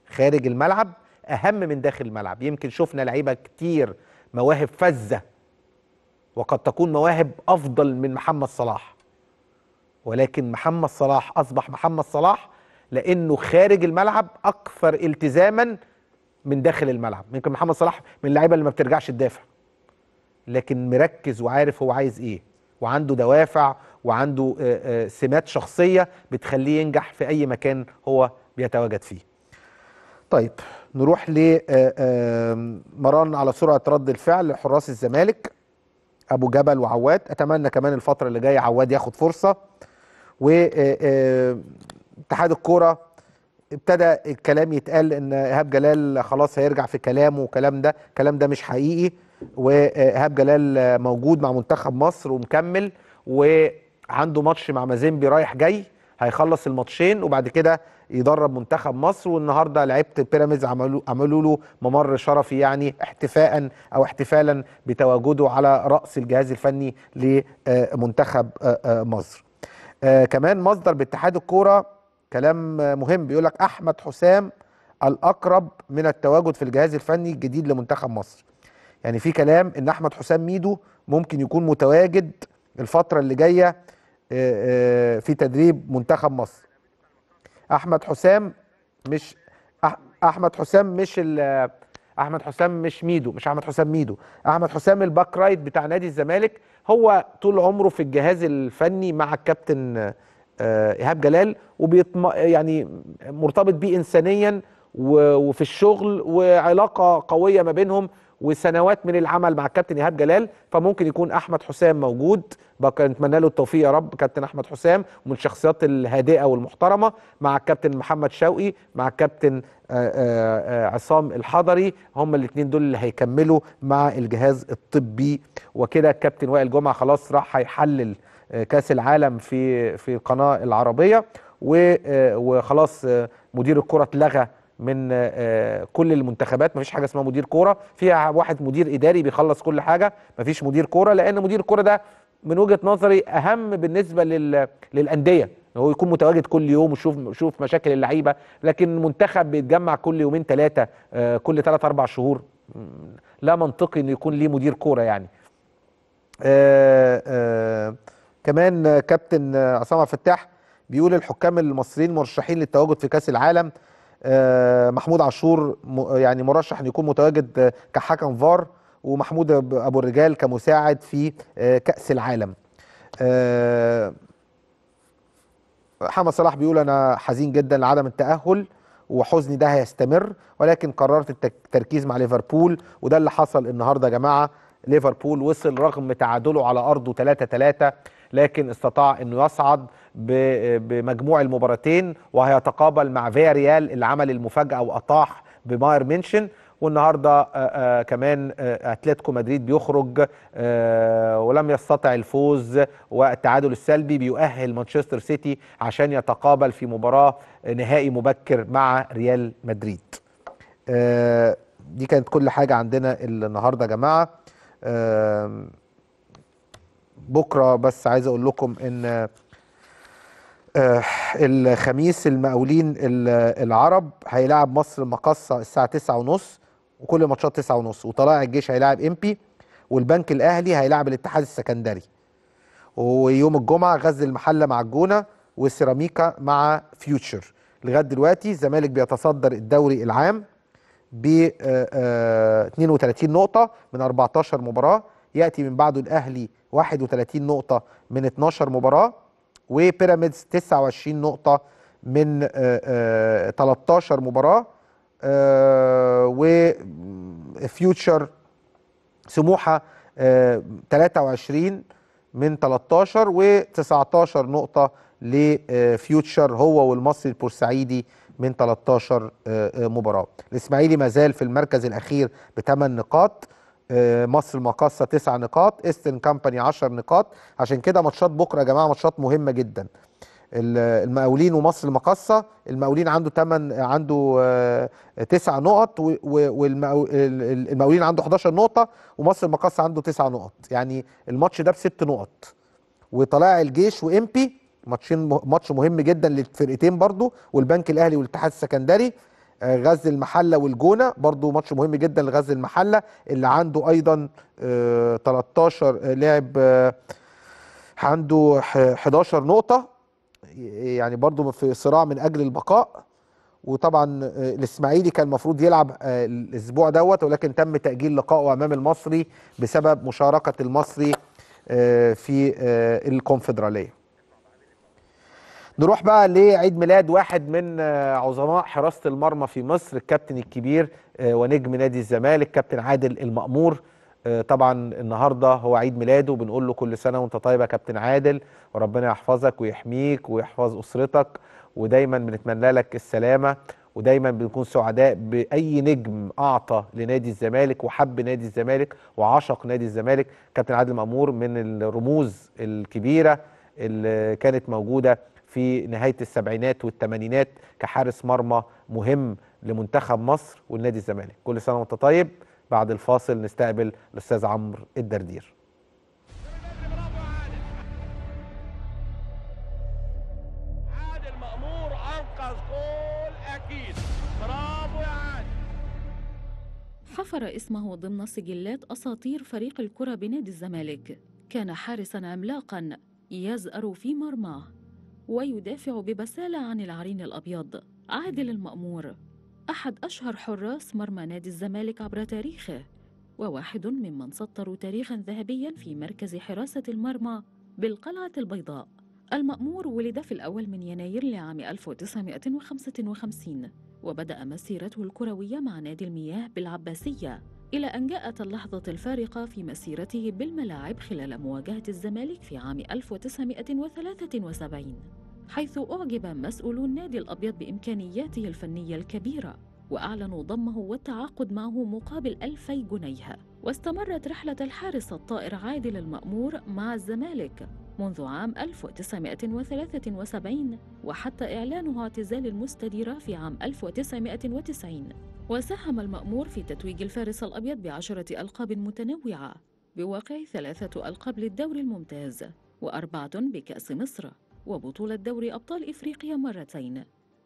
خارج الملعب اهم من داخل الملعب يمكن شفنا لعيبه كتير مواهب فذه وقد تكون مواهب افضل من محمد صلاح ولكن محمد صلاح اصبح محمد صلاح لانه خارج الملعب اكثر التزاما من داخل الملعب يمكن محمد صلاح من اللعيبه اللي ما بترجعش تدافع لكن مركز وعارف هو عايز ايه وعنده دوافع وعنده آه، آه، سمات شخصيه بتخليه ينجح في اي مكان هو بيتواجد فيه طيب نروح لمران آه، آه، على سرعه رد الفعل لحراس الزمالك ابو جبل وعواد اتمنى كمان الفتره اللي جايه عواد ياخد فرصه و آه، اتحاد الكوره ابتدى الكلام يتقال ان ايهاب جلال خلاص هيرجع في كلامه وكلام ده الكلام ده مش حقيقي وايهاب جلال موجود مع منتخب مصر ومكمل وعنده ماتش مع مازيمبي رايح جاي هيخلص الماتشين وبعد كده يدرب منتخب مصر والنهارده لعيبه بيراميدز عملوا عملوا له ممر شرفي يعني احتفاء او احتفالا بتواجده على راس الجهاز الفني لمنتخب آه، آه، مصر. آه، كمان مصدر باتحاد الكوره كلام مهم بيقول لك احمد حسام الاقرب من التواجد في الجهاز الفني الجديد لمنتخب مصر. يعني في كلام ان احمد حسام ميدو ممكن يكون متواجد الفتره اللي جايه في تدريب منتخب مصر احمد حسام مش احمد حسام مش احمد حسام مش ميدو مش احمد حسام ميدو احمد حسام الباك رايت بتاع نادي الزمالك هو طول عمره في الجهاز الفني مع الكابتن آه، ايهاب جلال وبيطم يعني مرتبط بيه انسانيا وفي الشغل وعلاقه قويه ما بينهم وسنوات من العمل مع الكابتن ايهاب جلال فممكن يكون احمد حسام موجود بقى نتمنى له التوفيق يا رب كابتن احمد حسام من الشخصيات الهادئه والمحترمه مع الكابتن محمد شوقي مع الكابتن آه، آه، آه، عصام الحضري هم الاثنين دول اللي هيكملوا مع الجهاز الطبي وكده الكابتن وائل جمعه خلاص راح هيحلل كاس العالم في في القناه العربيه وخلاص مدير الكره اتلغى من آه، كل المنتخبات مفيش حاجه اسمها مدير كوره فيها واحد مدير اداري بيخلص كل حاجه مفيش مدير كوره لان مدير الكوره ده من وجهه نظري اهم بالنسبه لل... للانديه هو يكون متواجد كل يوم وشوف شوف مشاكل اللعيبه لكن منتخب بيتجمع كل يومين ثلاثه آه، كل ثلاث اربع شهور لا منطقي انه يكون ليه مدير كوره يعني آآ آه، آآ كمان كابتن عصام فتاح بيقول الحكام المصريين مرشحين للتواجد في كاس العالم آه، محمود عاشور يعني مرشح ان يكون متواجد كحكم فار ومحمود ابو الرجال كمساعد في آه، كاس العالم محمد آه، صلاح بيقول انا حزين جدا لعدم التاهل وحزني ده هيستمر ولكن قررت التركيز مع ليفربول وده اللي حصل النهارده يا جماعه ليفربول وصل رغم تعادله على ارضه 3 3 لكن استطاع انه يصعد بمجموع المباراتين وهيتقابل مع فيا ريال اللي عمل المفاجاه واطاح بماير منشن والنهارده كمان اتلتيكو مدريد بيخرج ولم يستطع الفوز والتعادل السلبي بيؤهل مانشستر سيتي عشان يتقابل في مباراه نهائي مبكر مع ريال مدريد. دي كانت كل حاجه عندنا النهارده يا جماعه. بكره بس عايز اقول لكم ان آه، الخميس المقاولين العرب هيلاعب مصر المقصة الساعة تسعة ونص وكل ماتشات تسعة ونص وطلائع الجيش هيلاعب امبي والبنك الأهلي هيلاعب الاتحاد السكندري ويوم الجمعة غزل المحلة مع الجونة وسيراميكا مع فيوتشر لغاية دلوقتي الزمالك بيتصدر الدوري العام ب 32 آه، آه، نقطة من 14 مباراة يأتي من بعده الأهلي 31 نقطة من 12 مباراة وبيراميدز 29 نقطة من 13 آه، آه، مباراة آه، وفيوتشر سموحة 23 من 13 و19 نقطة لفيوتشر هو والمصري البورسعيدي من 13 مباراة الإسماعيلي ما زال في المركز الأخير بثمان نقاط آه، مصر المقاصه 9 نقاط استن كامباني 10 نقاط عشان كده ماتشات بكره يا جماعه ماتشات مهمه جدا المقاولين ومصر المقاصه المقاولين عنده 8 عنده 9 آه، نقط والمقاولين عنده 11 نقطه ومصر المقاصه عنده 9 نقط يعني الماتش ده بست نقط وطلائع الجيش وامبي ماتشين ماتش مهم جدا للفرقتين برضو والبنك الاهلي والاتحاد السكندري آه، غزل المحله والجونه برضو ماتش مهم جدا لغزل المحله اللي عنده ايضا 13 آه، آه، لاعب عنده 11 نقطه يعني برضو في صراع من اجل البقاء وطبعا الاسماعيلي كان المفروض يلعب الاسبوع دوت ولكن تم تاجيل لقائه امام المصري بسبب مشاركه المصري في الكونفدراليه نروح بقى لعيد ميلاد واحد من آه، عظماء حراسه المرمى في مصر الكابتن الكبير آه، ونجم نادي الزمالك كابتن عادل المأمور آه، طبعا النهارده هو عيد ميلاده بنقول له كل سنه وانت طيب يا كابتن عادل وربنا يحفظك ويحميك ويحفظ اسرتك ودايما بنتمنى لك السلامه ودايما بنكون سعداء باي نجم اعطى لنادي الزمالك وحب نادي الزمالك وعشق نادي الزمالك كابتن عادل مامور من الرموز الكبيره اللي كانت موجوده في نهايه السبعينات والثمانينات كحارس مرمى مهم لمنتخب مصر والنادي الزمالك كل سنه وانت طيب بعد الفاصل نستقبل الاستاذ عمرو الدردير حفر اسمه ضمن سجلات أساطير فريق الكرة بنادي الزمالك كان حارسا عملاقا يزأر في مرماه ويدافع ببسالة عن العرين الأبيض عادل المأمور أحد أشهر حراس مرمى نادي الزمالك عبر تاريخه وواحد ممن سطروا تاريخا ذهبيا في مركز حراسة المرمى بالقلعة البيضاء المأمور ولد في الأول من يناير لعام 1955 وبدأ مسيرته الكروية مع نادي المياه بالعباسية إلى أن جاءت اللحظة الفارقة في مسيرته بالملاعب خلال مواجهة الزمالك في عام 1973 حيث أعجب مسؤولو النادي الأبيض بإمكانياته الفنية الكبيرة وأعلنوا ضمه والتعاقد معه مقابل ألفي جنيه واستمرت رحلة الحارس الطائر عادل المأمور مع الزمالك منذ عام 1973 وحتى إعلانه اعتزال المستديرة في عام 1990 وساهم المأمور في تتويج الفارس الأبيض بعشرة ألقاب متنوعة بواقع ثلاثة ألقاب للدوري الممتاز وأربعة بكأس مصر وبطولة دوري أبطال إفريقيا مرتين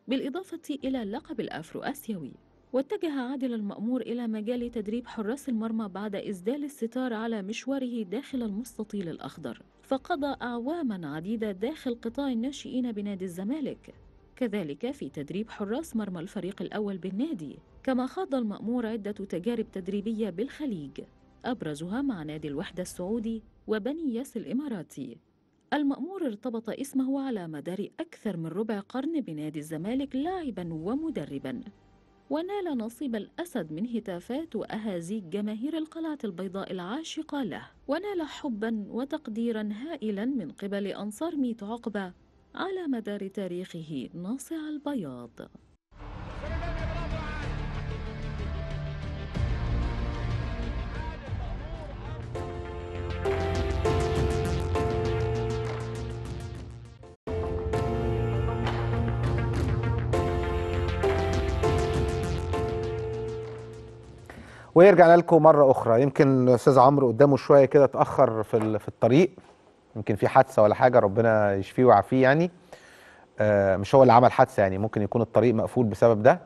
بالإضافة إلى اللقب الأفرو آسيوي واتجه عادل المأمور إلى مجال تدريب حراس المرمى بعد إسدال الستار على مشواره داخل المستطيل الأخضر فقضى أعواما عديدة داخل قطاع الناشئين بنادي الزمالك كذلك في تدريب حراس مرمى الفريق الأول بالنادي كما خاض المأمور عدة تجارب تدريبية بالخليج أبرزها مع نادي الوحدة السعودي وبني ياس الإماراتي المأمور ارتبط اسمه على مدار أكثر من ربع قرن بنادي الزمالك لاعبا ومدربا ونال نصيب الأسد من هتافات وأهازيج جماهير القلعة البيضاء العاشقة له ونال حبا وتقديرا هائلا من قبل أنصار ميت عقبة على مدار تاريخه ناصع البياض ويرجع لكم مره اخرى يمكن استاذ عمرو قدامه شويه كده اتاخر في في الطريق يمكن في حادثه ولا حاجه ربنا يشفيه ويعافيه يعني آه، مش هو اللي عمل حادثه يعني ممكن يكون الطريق مقفول بسبب ده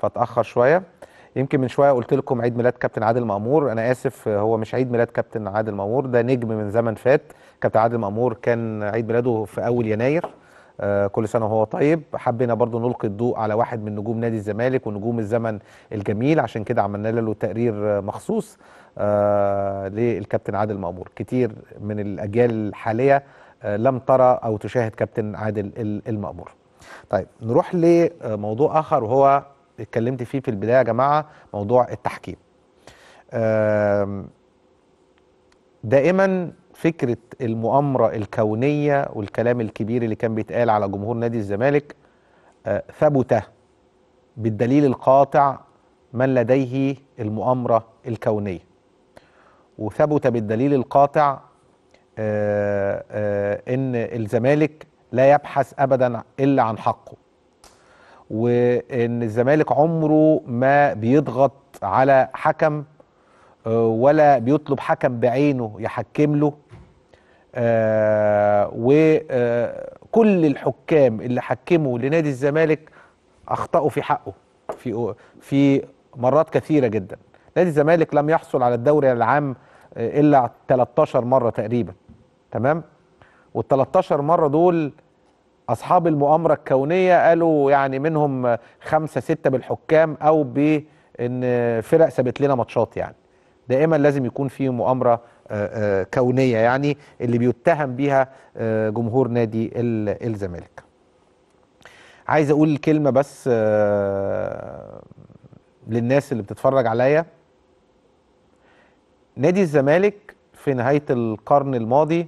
فاتاخر شويه يمكن من شويه قلت لكم عيد ميلاد كابتن عادل مامور انا اسف هو مش عيد ميلاد كابتن عادل مامور ده نجم من زمن فات كابتن عادل مامور كان عيد ميلاده في اول يناير آه، كل سنه وهو طيب حبينا برضو نلقي الضوء على واحد من نجوم نادي الزمالك ونجوم الزمن الجميل عشان كده عملنا له تقرير مخصوص آه، للكابتن عادل مأمور كتير من الاجيال الحاليه آه، لم ترى او تشاهد كابتن عادل المأمور طيب نروح لموضوع اخر وهو اتكلمت فيه في البدايه يا جماعه موضوع التحكيم دائما فكره المؤامره الكونيه والكلام الكبير اللي كان بيتقال على جمهور نادي الزمالك آه، ثبت بالدليل القاطع من لديه المؤامره الكونيه وثبت بالدليل القاطع آه، آه، ان الزمالك لا يبحث ابدا الا عن حقه وان الزمالك عمره ما بيضغط على حكم ولا بيطلب حكم بعينه يحكم له آه، وكل الحكام اللي حكموا لنادي الزمالك اخطاوا في حقه في في مرات كثيره جدا نادي الزمالك لم يحصل على الدوري العام آه، الا 13 مره تقريبا تمام وال 13 مره دول اصحاب المؤامره الكونيه قالوا يعني منهم خمسه سته بالحكام او بان فرق سابت لنا ماتشات يعني دائما لازم يكون في مؤامره آه، آه، كونيه يعني اللي بيتهم بيها آه، جمهور نادي الزمالك عايز اقول كلمه بس للناس اللي بتتفرج عليا نادي الزمالك في نهايه القرن الماضي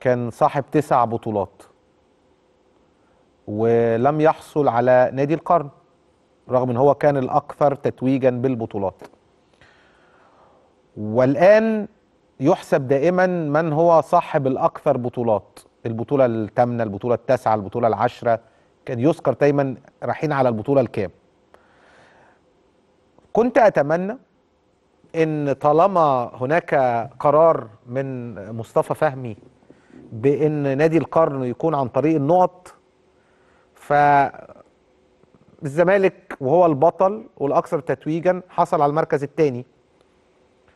كان صاحب تسع بطولات ولم يحصل على نادي القرن رغم ان هو كان الاكثر تتويجا بالبطولات والان يحسب دائما من هو صاحب الاكثر بطولات البطوله الثامنه البطوله التاسعه البطوله العاشره كان يذكر دايما رايحين على البطوله الكام كنت اتمنى ان طالما هناك قرار من مصطفى فهمي بان نادي القرن يكون عن طريق النقط ف الزمالك وهو البطل والاكثر تتويجا حصل على المركز الثاني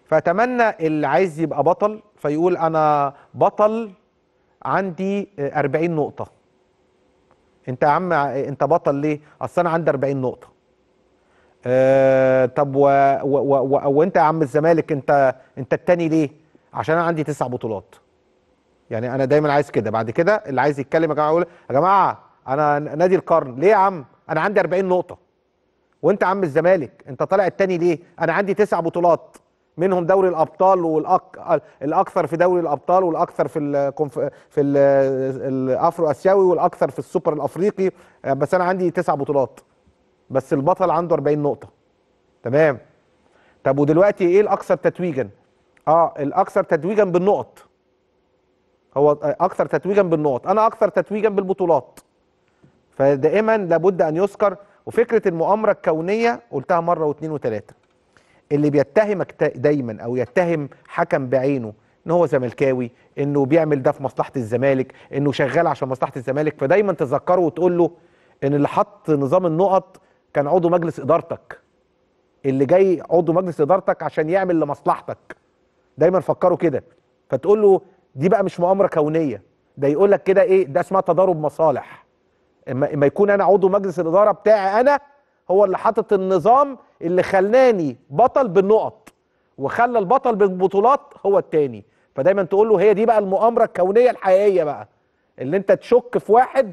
فاتمنى اللي عايز يبقى بطل فيقول انا بطل عندي 40 نقطه انت يا عم انت بطل ليه اصل انا عندي 40 نقطه أه طب و... و... و... و... وانت يا عم الزمالك انت انت التاني ليه عشان انا عندي تسع بطولات يعني انا دايما عايز كده بعد كده اللي عايز يتكلم يا جماعه يقول يا جماعه انا نادي القرن ليه يا عم انا عندي 40 نقطه وانت يا عم الزمالك انت طالع التاني ليه انا عندي تسع بطولات منهم دوري الابطال والاكثر في دوري الابطال والاكثر في الكونف... في الافرو اسيوي والاكثر في السوبر الافريقي آه، بس انا عندي تسع بطولات بس البطل عنده 40 نقطه تمام طب ودلوقتي ايه الاكثر تتويجا اه الاكثر تتويجا بالنقط هو آه، اكثر تتويجا بالنقط انا اكثر تتويجا بالبطولات فدائما لابد ان يذكر وفكره المؤامره الكونيه قلتها مره واثنين وثلاثه اللي بيتهمك دايما او يتهم حكم بعينه ان هو زملكاوي انه بيعمل ده في مصلحه الزمالك انه شغال عشان مصلحه الزمالك فدايما تذكره وتقول له ان اللي حط نظام النقط كان عضو مجلس ادارتك اللي جاي عضو مجلس ادارتك عشان يعمل لمصلحتك دايما فكره كده فتقول له دي بقى مش مؤامره كونيه ده يقول لك كده ايه ده اسمها تضارب مصالح اما يكون انا عضو مجلس الاداره بتاعي انا هو اللي حاطط النظام اللي خلاني بطل بالنقط وخلى البطل بالبطولات هو التاني فدايما تقول له هي دي بقى المؤامره الكونيه الحقيقيه بقى اللي انت تشك في واحد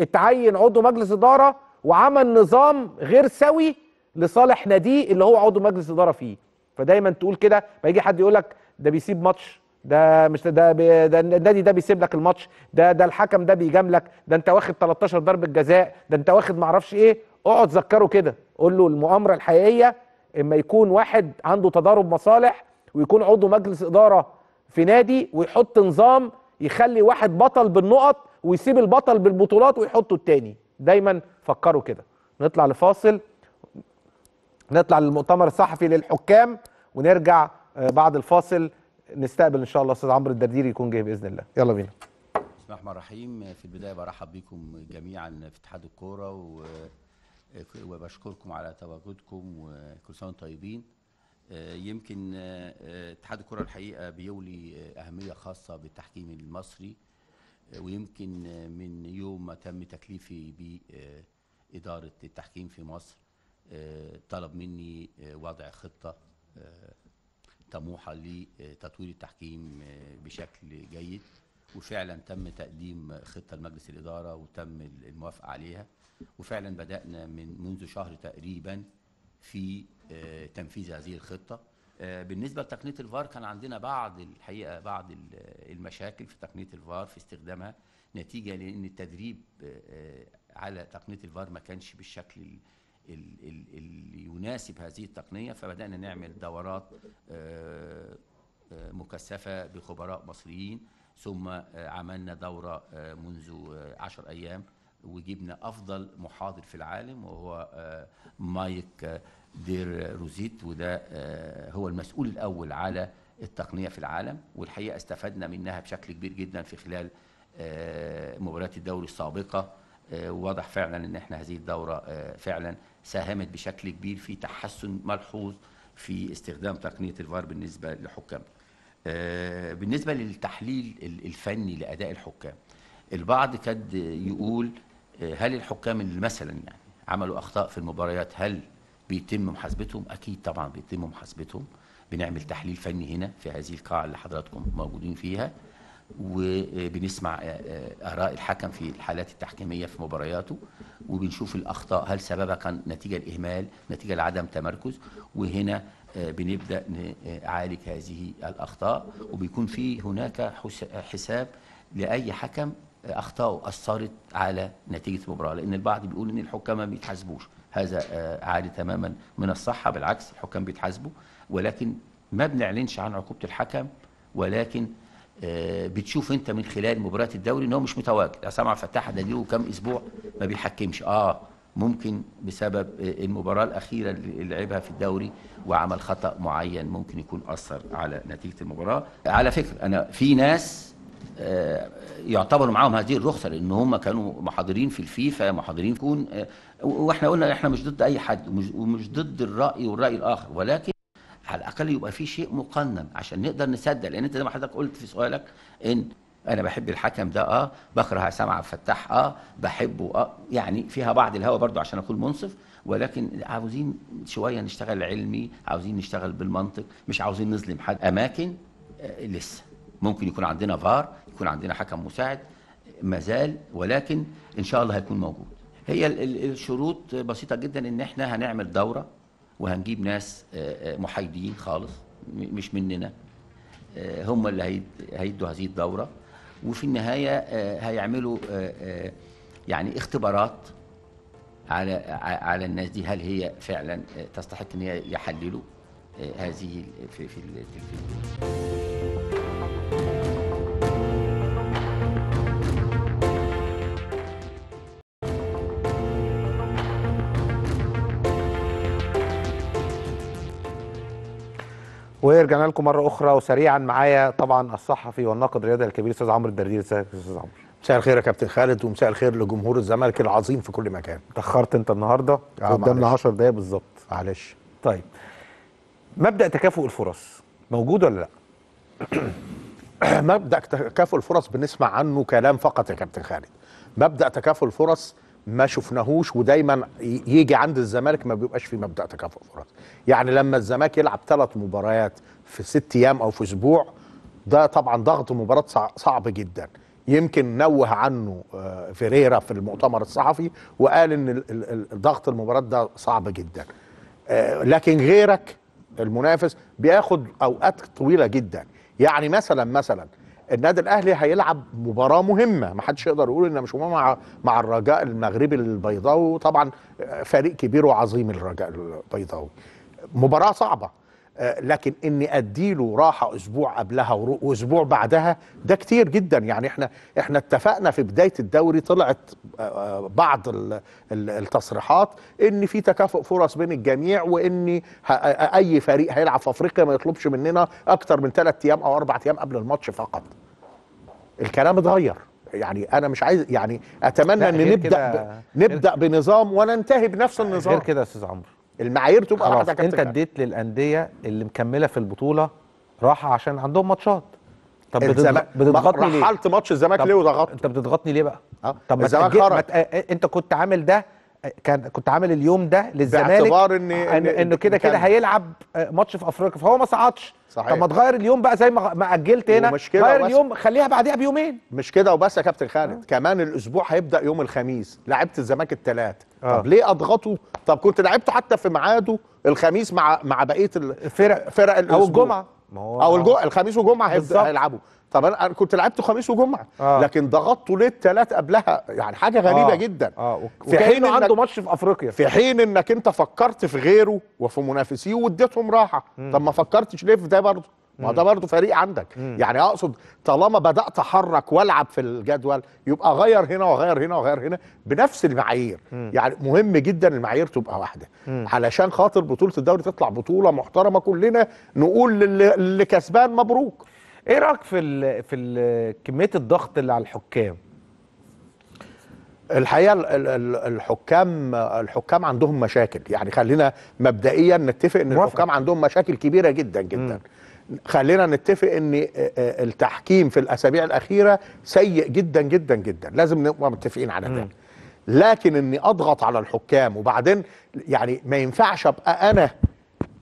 اتعين عضو مجلس اداره وعمل نظام غير سوي لصالح ناديه اللي هو عضو مجلس اداره فيه فدايما تقول كده ما يجي حد يقول لك ده بيسيب ماتش ده مش ده بي ده النادي ده بيسيب لك الماتش ده ده الحكم ده بيجاملك ده انت واخد 13 ضربه جزاء ده انت واخد معرفش ايه اقعد ذكره كده قول له المؤامره الحقيقيه اما يكون واحد عنده تضارب مصالح ويكون عضو مجلس اداره في نادي ويحط نظام يخلي واحد بطل بالنقط ويسيب البطل بالبطولات ويحطه التاني دايما فكروا كده نطلع لفاصل نطلع للمؤتمر الصحفي للحكام ونرجع آه، بعد الفاصل نستقبل ان شاء الله استاذ عمرو الدردير يكون جاي باذن الله يلا بينا بسم الله الرحمن الرحيم في البدايه برحب بكم جميعا في اتحاد الكوره و وبشكركم على تواجدكم وكل سنه وانتم طيبين آه، يمكن آه، آه، اتحاد الكره الحقيقه بيولي اهميه خاصه بالتحكيم المصري ويمكن من يوم ما تم تكليفي باداره التحكيم في مصر طلب مني وضع خطه طموحه لتطوير التحكيم بشكل جيد وفعلا تم تقديم خطه لمجلس الاداره وتم الموافقه عليها وفعلا بدانا من منذ شهر تقريبا في آه، تنفيذ هذه الخطه آه، بالنسبه لتقنيه الفار كان عندنا بعض الحقيقه بعض آه، المشاكل في تقنيه الفار في استخدامها نتيجه لان التدريب على تقنيه الفار ما كانش بالشكل اللي يناسب هذه التقنيه فبدانا نعمل دورات مكثفه بخبراء مصريين ثم آه، عملنا دورة آه، منذ آه، عشر أيام وجبنا أفضل محاضر في العالم وهو مايك دير روزيت وده هو المسؤول الأول على التقنية في العالم والحقيقة استفدنا منها بشكل كبير جدا في خلال مباريات الدوري السابقة وواضح فعلا ان احنا هذه الدوره فعلا ساهمت بشكل كبير في تحسن ملحوظ في استخدام تقنيه الفار بالنسبه لحكامنا آه، بالنسبه للتحليل الفني لاداء الحكام البعض كاد يقول آه، هل الحكام اللي مثلا يعني عملوا اخطاء في المباريات هل بيتم محاسبتهم اكيد طبعا بيتم محاسبتهم بنعمل تحليل فني هنا في هذه القاعه اللي حضراتكم موجودين فيها وبنسمع آه، آه، اراء الحكم في الحالات التحكيميه في مبارياته وبنشوف الاخطاء هل سببها كان نتيجه الاهمال نتيجه لعدم تمركز وهنا آه، بنبدا نعالج هذه الاخطاء وبيكون في هناك حساب لاي حكم اخطائه اثرت على نتيجه المباراه لان البعض بيقول ان الحكام ما بيتحاسبوش هذا عالي تماما من الصحه بالعكس الحكام بيتحاسبوا ولكن ما بنعلنش عن عقوبه الحكم ولكن آه، بتشوف انت من خلال مباريات الدوري ان هو مش متواجد اسامه فتاح اديله كام اسبوع ما بيحكمش اه ممكن بسبب المباراه الاخيره اللي لعبها في الدوري وعمل خطا معين ممكن يكون اثر على نتيجه المباراه على فكره انا في ناس آه، يعتبروا معاهم هذه الرخصه لان هم كانوا محاضرين في الفيفا محاضرين يكون آه، واحنا قلنا احنا مش ضد اي حد ومش ضد الراي والراي الاخر ولكن على الاقل يبقى في شيء مقنن عشان نقدر نصدق لان انت زي ما حضرتك قلت في سؤالك ان انا بحب الحكم ده اه بكره عصام عبد الفتاح اه بحبه اه يعني فيها بعض الهوى برضو عشان اكون منصف ولكن عاوزين شويه نشتغل علمي عاوزين نشتغل بالمنطق مش عاوزين نظلم حد اماكن آه لسه ممكن يكون عندنا فار يكون عندنا حكم مساعد مازال ولكن ان شاء الله هيكون موجود هي الشروط بسيطه جدا ان احنا هنعمل دوره وهنجيب ناس آه، آه، محايدين خالص مش مننا آه، هم اللي هيدوا هذه الدوره وفي النهايه هيعملوا يعني اختبارات على على الناس دي هل هي فعلا تستحق ان هي يحللوا هذه في التلفزيون ورجعنا لكم مره اخرى وسريعا معايا طبعا الصحفي والناقد الرياضي الكبير استاذ عمرو الدردير ازيك يا استاذ عمرو مساء الخير يا كابتن خالد ومساء الخير لجمهور الزمالك العظيم في كل مكان تاخرت انت النهارده آه، قدامنا 10 دقايق بالظبط معلش طيب مبدا تكافؤ الفرص موجود ولا لا مبدا تكافؤ الفرص بنسمع عنه كلام فقط يا كابتن خالد مبدا تكافؤ الفرص ما شفناهوش ودايما يجي عند الزمالك ما بيبقاش في مبدا تكافؤ فرص يعني لما الزمالك يلعب ثلاث مباريات في ست ايام او في اسبوع ده طبعا ضغط مباراه صعب جدا يمكن نوه عنه آه، فيريرا في المؤتمر الصحفي وقال ان ضغط المباراه ده صعب جدا آه، لكن غيرك المنافس بياخد اوقات طويله جدا يعني مثلا مثلا النادي الاهلي هيلعب مباراه مهمه ما حدش يقدر يقول انها مش مهمه مع مع الرجاء المغربي البيضاوي طبعا آه، فريق كبير وعظيم الرجاء البيضاوي مباراه صعبه آه، لكن اني اديله راحه اسبوع قبلها واسبوع بعدها ده كتير جدا يعني احنا احنا اتفقنا في بدايه الدوري طلعت آه، آه، بعض التصريحات ان في تكافؤ فرص بين الجميع وان اي فريق هيلعب في افريقيا ما يطلبش مننا اكتر من ثلاث ايام او اربع ايام قبل الماتش فقط الكلام اتغير يعني انا مش عايز يعني اتمنى ان نبدا ب... نبدا بنظام وننتهي بنفس النظام غير كده يا استاذ عمرو المعايير تبقى خلاص انت اديت للانديه اللي مكمله في البطوله راحه عشان عندهم ماتشات طب الزمك... بتضغطني ليه؟ رحلت ماتش الزمالك ليه وضغطت؟ انت بتضغطني ليه بقى؟ اه طب ما مت... انت كنت عامل ده كان كنت عامل اليوم ده للزمالك باعتبار ان آه، ان, إن كده كده هيلعب آه، ماتش في افريقيا فهو ما صعدش صحيح طب ما تغير اليوم بقى زي ما اجلت هنا غير اليوم خليها بعديها بيومين مش كده وبس يا كابتن خالد آه. كمان الاسبوع هيبدا يوم الخميس لعبت الزمالك الثلاث آه. طب ليه اضغطه طب كنت لعبته حتى في ميعاده الخميس مع مع بقيه الفرق فرق الاسبوع او الجمعه ما هو او الجو... الخميس وجمعه هيلعبوا طب انا كنت لعبت خميس وجمعه آه. لكن ضغطته ليه الثلاث قبلها يعني حاجه غريبه آه. جدا آه. في حين إنك عنده ماتش في افريقيا في حين انك انت فكرت في غيره وفي منافسيه واديتهم راحه مم. طب ما فكرتش ليه في ده برضه ما ده برضه فريق عندك مم. يعني اقصد طالما بدات احرك والعب في الجدول يبقى غير هنا وغير هنا وغير هنا بنفس المعايير مم. يعني مهم جدا المعايير تبقى واحده مم. علشان خاطر بطوله الدوري تطلع بطوله محترمه كلنا نقول اللي كسبان مبروك ايه رايك في الـ في الـ كميه الضغط اللي على الحكام الحقيقه الحكام الحكام عندهم مشاكل يعني خلينا مبدئيا نتفق ان موافق. الحكام عندهم مشاكل كبيره جدا جدا م. خلينا نتفق ان التحكيم في الاسابيع الاخيره سيء جدا جدا جدا لازم نبقى متفقين على ده لكن اني اضغط على الحكام وبعدين يعني ما ينفعش ابقى انا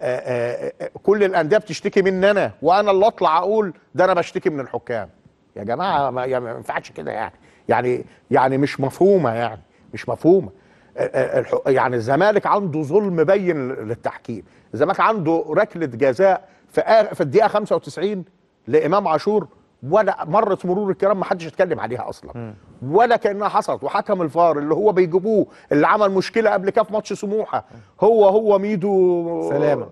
آه، آه، آه، كل الانديه بتشتكي مننا وانا اللي اطلع اقول ده انا بشتكي من الحكام يا جماعه ما ينفعش كده يعني يعني يعني مش مفهومه يعني مش مفهومه يعني الزمالك عنده ظلم بين للتحكيم الزمالك عنده ركله جزاء في في الدقيقه 95 لامام عاشور ولا مرت مرور الكرام ما حدش اتكلم عليها اصلا ولا كانها حصلت وحكم الفار اللي هو بيجيبوه اللي عمل مشكله قبل كده في ماتش سموحه هو هو ميدو سلامه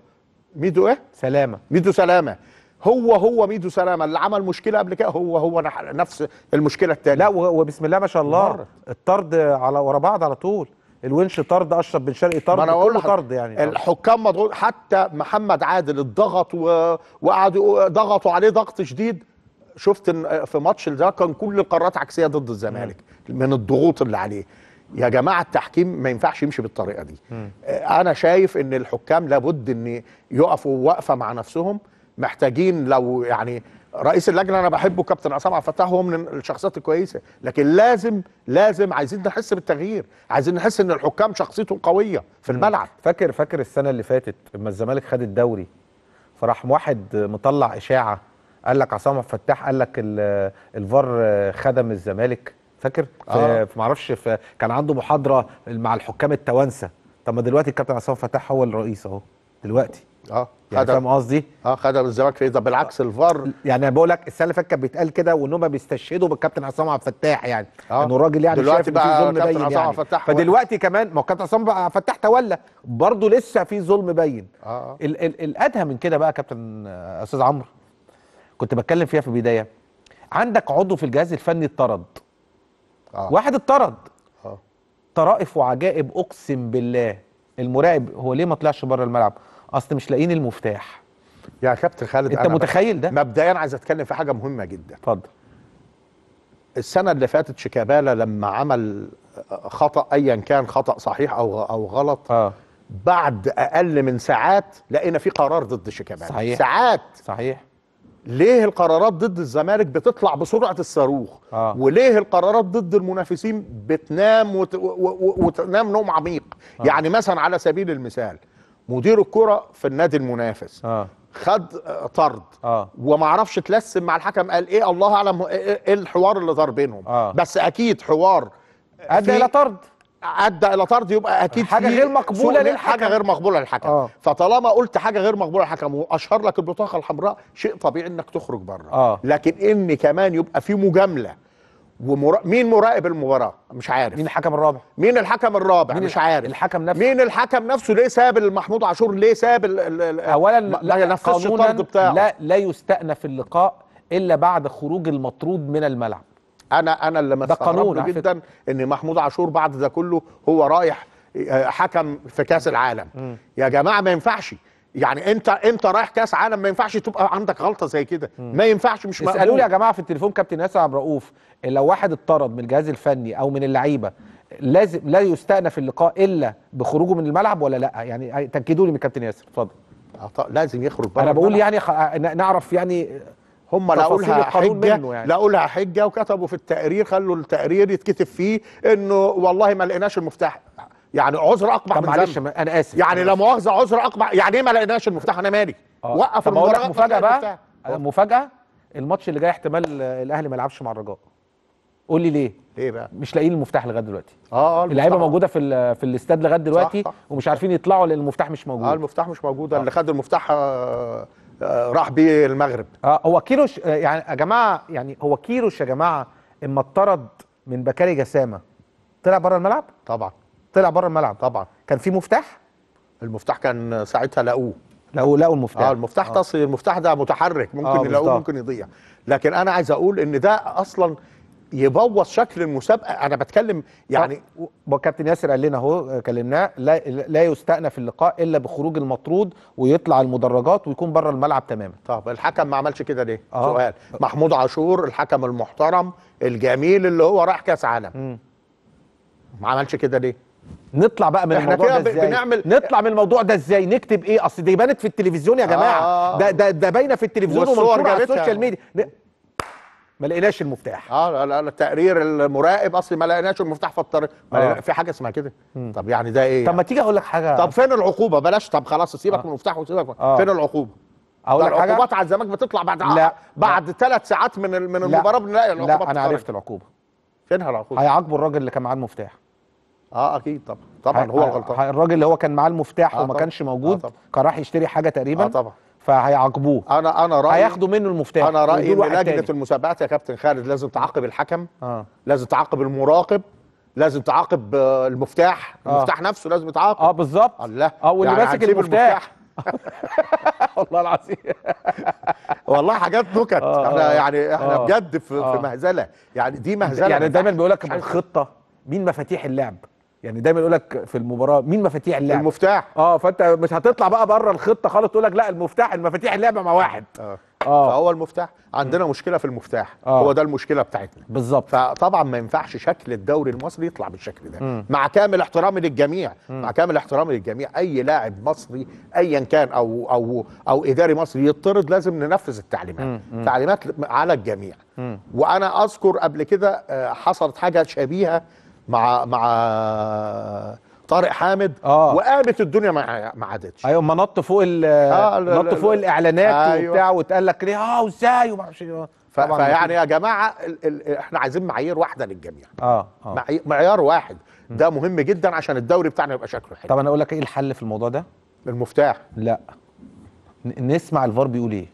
ميدو ايه سلامه ميدو سلامه هو هو ميدو سلامه اللي عمل مشكله قبل كده هو هو نفس المشكله الثانيه لا وبسم الله ما شاء الله مرة. الطرد على ورا بعض على طول الونش طرد اشرف بن شرقي طرد أنا أقول طرد يعني الحكام مضغوط حتى محمد عادل اتضغط وقعدوا ضغطوا عليه ضغط شديد شفت آه، في ماتش ده كان كل القرارات عكسيه ضد الزمالك من الضغوط اللي عليه يا جماعه التحكيم ما ينفعش يمشي بالطريقه دي آه، انا شايف ان الحكام لابد ان يقفوا وقفه مع نفسهم محتاجين لو يعني رئيس اللجنه انا بحبه كابتن عصام عبد الفتاح هو من الشخصيات الكويسه لكن لازم لازم عايزين نحس بالتغيير عايزين نحس ان الحكام شخصيتهم قويه في الملعب فاكر فاكر السنه اللي فاتت لما الزمالك خد الدوري فراح واحد مطلع اشاعه قال لك عصام فتاح قال لك الفار خدم الزمالك فاكر آه. في معرفش في كان عنده محاضره مع الحكام التوانسه طب ما دلوقتي الكابتن عصام فتاح هو الرئيس اهو دلوقتي اه يعني فاهم قصدي؟ اه خدم الزمالك في ايه بالعكس الفار يعني انا بقول لك السنه اللي فاتت كان بيتقال كده وان هم بيستشهدوا بالكابتن عصام عبد الفتاح يعني آه. انه الراجل يعني دلوقتي شايف بقى في ظلم كابتن عصام يعني فتاح فدلوقتي كمان ما هو الكابتن عصام بقى فتاح تولى برضه لسه في ظلم باين اه, الادهى من كده بقى كابتن استاذ عمرو كنت بتكلم فيها في البدايه عندك عضو في الجهاز الفني اتطرد آه. واحد اتطرد آه. طرائف وعجائب اقسم بالله المراقب هو ليه ما طلعش بره الملعب اصل مش لاقيين المفتاح يا كابتن خالد انت متخيل ده مبدئيا عايز اتكلم في حاجه مهمه جدا اتفضل السنه اللي فاتت شيكابالا لما عمل خطا ايا كان خطا صحيح او او غلط آه. بعد اقل من ساعات لقينا في قرار ضد شيكابالا صحيح ساعات صحيح ليه القرارات ضد الزمالك بتطلع بسرعه الصاروخ آه. وليه القرارات ضد المنافسين بتنام وت... و... و... وتنام نوم عميق آه. يعني مثلا على سبيل المثال مدير الكره في النادي المنافس آه. خد طرد آه. وما اعرفش اتلسم مع الحكم قال ايه الله اعلم ايه الحوار اللي ضار بينهم آه. بس اكيد حوار ادى الى طرد عدى الى طرد يبقى اكيد حاجه غير مقبوله للحكم حاجه غير مقبوله للحكم آه. فطالما قلت حاجه غير مقبوله للحكم واشهر لك البطاقه الحمراء شيء طبيعي انك تخرج بره آه. لكن ان كمان يبقى في مجامله ومرا... مين مراقب المباراه مش عارف مين الحكم الرابع مين الحكم الرابع مين مش عارف الحكم نفسه مين الحكم نفسه ليه ساب محمود عاشور ليه ساب ال... ال... اولا لا ما الطرد بتاعه. لا لا يستأنف اللقاء الا بعد خروج المطرود من الملعب انا انا اللي مستغرب جدا ان محمود عاشور بعد ده كله هو رايح آه، حكم في كاس العالم يا جماعه ما ينفعش يعني انت انت رايح كاس عالم ما ينفعش تبقى عندك غلطه زي كده ما ينفعش مش مقبول اسالوا لي يا جماعه في التليفون كابتن ياسر عبد الرؤوف لو واحد اتطرد من الجهاز الفني او من اللعيبه لازم لا يستأنف اللقاء الا بخروجه من الملعب ولا لا يعني تاكدوا لي من كابتن ياسر اتفضل لازم يخرج بره انا بقول الملعب. يعني نعرف يعني هم لا اقولها حجه يعني. لا اقولها حجه وكتبوا في التقرير خلوا التقرير يتكتب فيه انه والله ما لقيناش المفتاح يعني عذر اقبح من معلش انا اسف يعني لا مؤاخذه عذر اقبح يعني ايه ما لقيناش المفتاح انا مالي آه. وقف المباراه مفاجاه بقى آه، مفاجاه الماتش اللي جاي احتمال الاهلي ما يلعبش مع الرجاء قول لي ليه ليه بقى مش لاقيين المفتاح لغايه دلوقتي اه اه اللعيبه موجوده في في الاستاد لغايه دلوقتي صح صح. ومش عارفين يطلعوا لان المفتاح مش موجود اه المفتاح مش موجود آه. اللي خد المفتاح آه آه، راح بيه المغرب اه هو كيروش آه، يعني يا جماعه يعني هو كيروش يا جماعه اما اتطرد من بكاري جسامه طلع بره الملعب طبعا طلع بره الملعب طبعا كان في مفتاح المفتاح كان ساعتها لقوه لقوا لقوا المفتاح اه المفتاح آه. تصل المفتاح ده متحرك ممكن آه يلاقوه ممكن يضيع لكن انا عايز اقول ان ده اصلا يبوظ شكل المسابقه انا بتكلم يعني وكابتن ياسر قال لنا اهو كلمناه لا, لا يستأنف اللقاء الا بخروج المطرود ويطلع المدرجات ويكون بره الملعب تماما طب الحكم ما عملش كده ليه آه. سؤال محمود عاشور الحكم المحترم الجميل اللي هو راح كاس عالم ما عملش كده ليه نطلع بقى من الموضوع ده ازاي بنعمل نطلع من الموضوع ده ازاي نكتب ايه اصل دي بانت في التلفزيون يا جماعه آه. ده ده ده باينه في التلفزيون ومنشوره على السوشيال ميديا ما لقيناش المفتاح اه لا لا تقرير المراقب اصلي ما لقيناش المفتاح الطريق آه. في حاجه اسمها كده طب يعني ده ايه طب ما تيجي اقول لك حاجه طب فين العقوبه بلاش طب خلاص سيبك آه. من المفتاح وسيبك آه. فين العقوبه اقول لك حاجه العقوبات على الزمالك بتطلع بعد لا. آه، بعد ثلاث ساعات من من المباراه بنلاقي العقوبات لا انا عرفت العقوبه فينها العقوبه هيعاقبوا الراجل اللي كان معاه المفتاح اه اكيد طبعا طبعا هو غلطان الراجل اللي هو كان معاه المفتاح آه وما كانش اه، موجود آه كان راح يشتري حاجه تقريبا آه طبعا فهيعاقبوه انا انا رايي هياخدوا منه المفتاح انا رايي ان لجنه المسابقات يا كابتن خالد لازم تعاقب الحكم آه. لازم تعاقب المراقب لازم تعاقب آه، المفتاح آه. المفتاح نفسه لازم يتعاقب اه بالظبط الله اه واللي يعني ماسك المفتاح, المفتاح. والله العظيم والله حاجات نكت آه احنا آه، يعني احنا آه، بجد في, في مهزله يعني دي مهزله يعني دايما بيقول لك الخطه مين مفاتيح اللعب يعني دايما يقول لك في المباراه مين مفاتيح اللعبه المفتاح اه فانت مش هتطلع بقى بره الخطه خالص تقول لك لا المفتاح المفاتيح اللعبه مع واحد اه اه, آه. فهو المفتاح عندنا م. مشكله في المفتاح آه. هو ده المشكله بتاعتنا بالظبط فطبعا ما ينفعش شكل الدوري المصري يطلع بالشكل ده م. مع كامل احترامي للجميع م. مع كامل احترامي للجميع اي لاعب مصري ايا كان او او او اداري مصري يطرد لازم ننفذ التعليمات م. تعليمات على الجميع م. وانا اذكر قبل كده آه، حصلت حاجه شبيهه مع مع طارق حامد آه. وقامت الدنيا ما ما عادتش ايوه ما نط فوق ال آه لا نط فوق الاعلانات أيوة. وبتاع واتقال لك ليه اه وازاي وما اعرفش إيه. آه، فيعني يا جماعه ال ال احنا عايزين معايير واحده للجميع اه, آه. معيار واحد ده مهم جدا عشان الدوري بتاعنا يبقى شكله حلو طب انا اقول لك ايه الحل في الموضوع ده المفتاح لا نسمع الفار بيقول ايه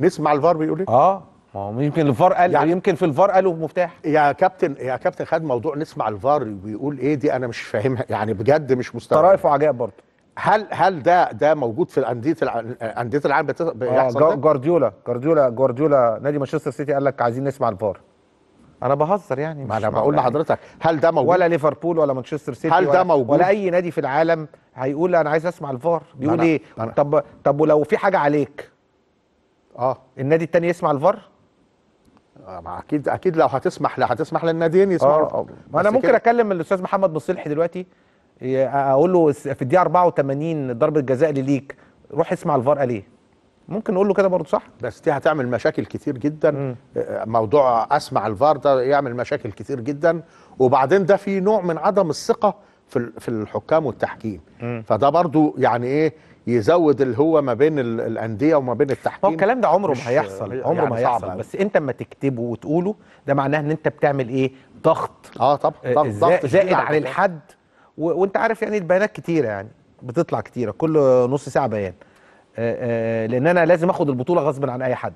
نسمع الفار بيقول ايه اه ما هو يمكن الفار قال يعني يمكن في الفار قالوا مفتاح يا كابتن يا كابتن خد موضوع نسمع الفار بيقول ايه دي انا مش فاهمها يعني بجد مش مستوعب طرائف وعجائب برضه هل هل ده ده موجود في الانديه انديه العالم آه، بيحصل آه جوارديولا جوارديولا جوارديولا نادي مانشستر سيتي قال لك عايزين نسمع الفار انا بهزر يعني ما انا بقول لحضرتك هل ده موجود ولا ليفربول ولا مانشستر سيتي هل ده موجود ولا اي نادي في العالم هيقول انا عايز اسمع الفار بيقول ايه طب طب ولو في حاجه عليك اه النادي التاني يسمع الفار آه، اكيد اكيد لو هتسمح لا هتسمح للناديين يسمعوا اه, آه. انا ممكن كده. اكلم الاستاذ محمد مصلحي دلوقتي اقول له في الدقيقه 84 ضربه جزاء لليك روح اسمع الفار قال ايه ممكن نقول له كده برضه صح بس دي هتعمل مشاكل كتير جدا م. آه، موضوع اسمع الفار ده يعمل مشاكل كتير جدا وبعدين ده في نوع من عدم الثقه في في الحكام والتحكيم م. فده برضه يعني ايه يزود اللي هو ما بين الانديه وما بين التحكيم هو الكلام ده عمره ما هيحصل يعني عمره يعني ما هيحصل بس انت اما تكتبه وتقوله ده معناه ان انت بتعمل ايه ضغط اه طبعا آه، ضغط زائد, زائد عن الحد وانت عارف يعني البيانات كتيره يعني بتطلع كتيره كل نص ساعه بيان آه، آه، لان انا لازم اخد البطوله غصب عن اي حد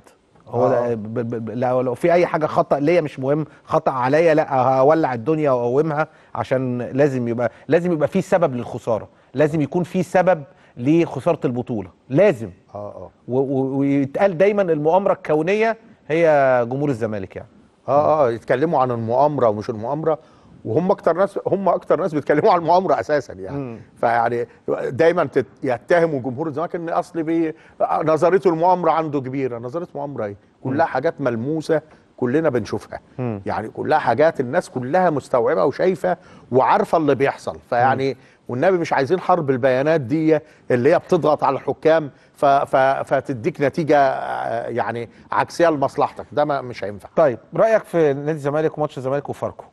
هو آه. لو لو في اي حاجه خطا ليا مش مهم خطا عليا لا هولع الدنيا واقومها عشان لازم يبقى لازم يبقى في سبب للخساره لازم يكون في سبب لخساره البطوله لازم اه اه ويتقال دايما المؤامره الكونيه هي جمهور الزمالك يعني آه،, اه اه يتكلموا عن المؤامره ومش المؤامره وهم اكتر ناس هم اكتر ناس بيتكلموا عن المؤامره اساسا يعني مم. فيعني دايما يتهموا جمهور الزمالك ان اصل بي نظريته المؤامره عنده كبيره نظريه مؤامره ايه كلها حاجات ملموسه كلنا بنشوفها مم. يعني كلها حاجات الناس كلها مستوعبه وشايفه وعارفه اللي بيحصل فيعني والنبي مش عايزين حرب البيانات دي اللي هي بتضغط على الحكام فتديك نتيجه آه، يعني عكسيه لمصلحتك ده مش هينفع طيب رايك في نادي الزمالك وماتش الزمالك وفاركو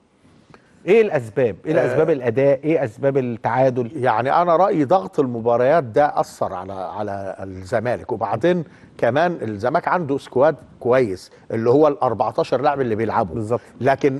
ايه الاسباب ايه الاسباب آه الاداء ايه اسباب التعادل يعني انا رايي ضغط المباريات ده اثر على على الزمالك وبعدين كمان الزمالك عنده سكواد كويس اللي هو ال 14 لاعب اللي بيلعبوا بالظبط لكن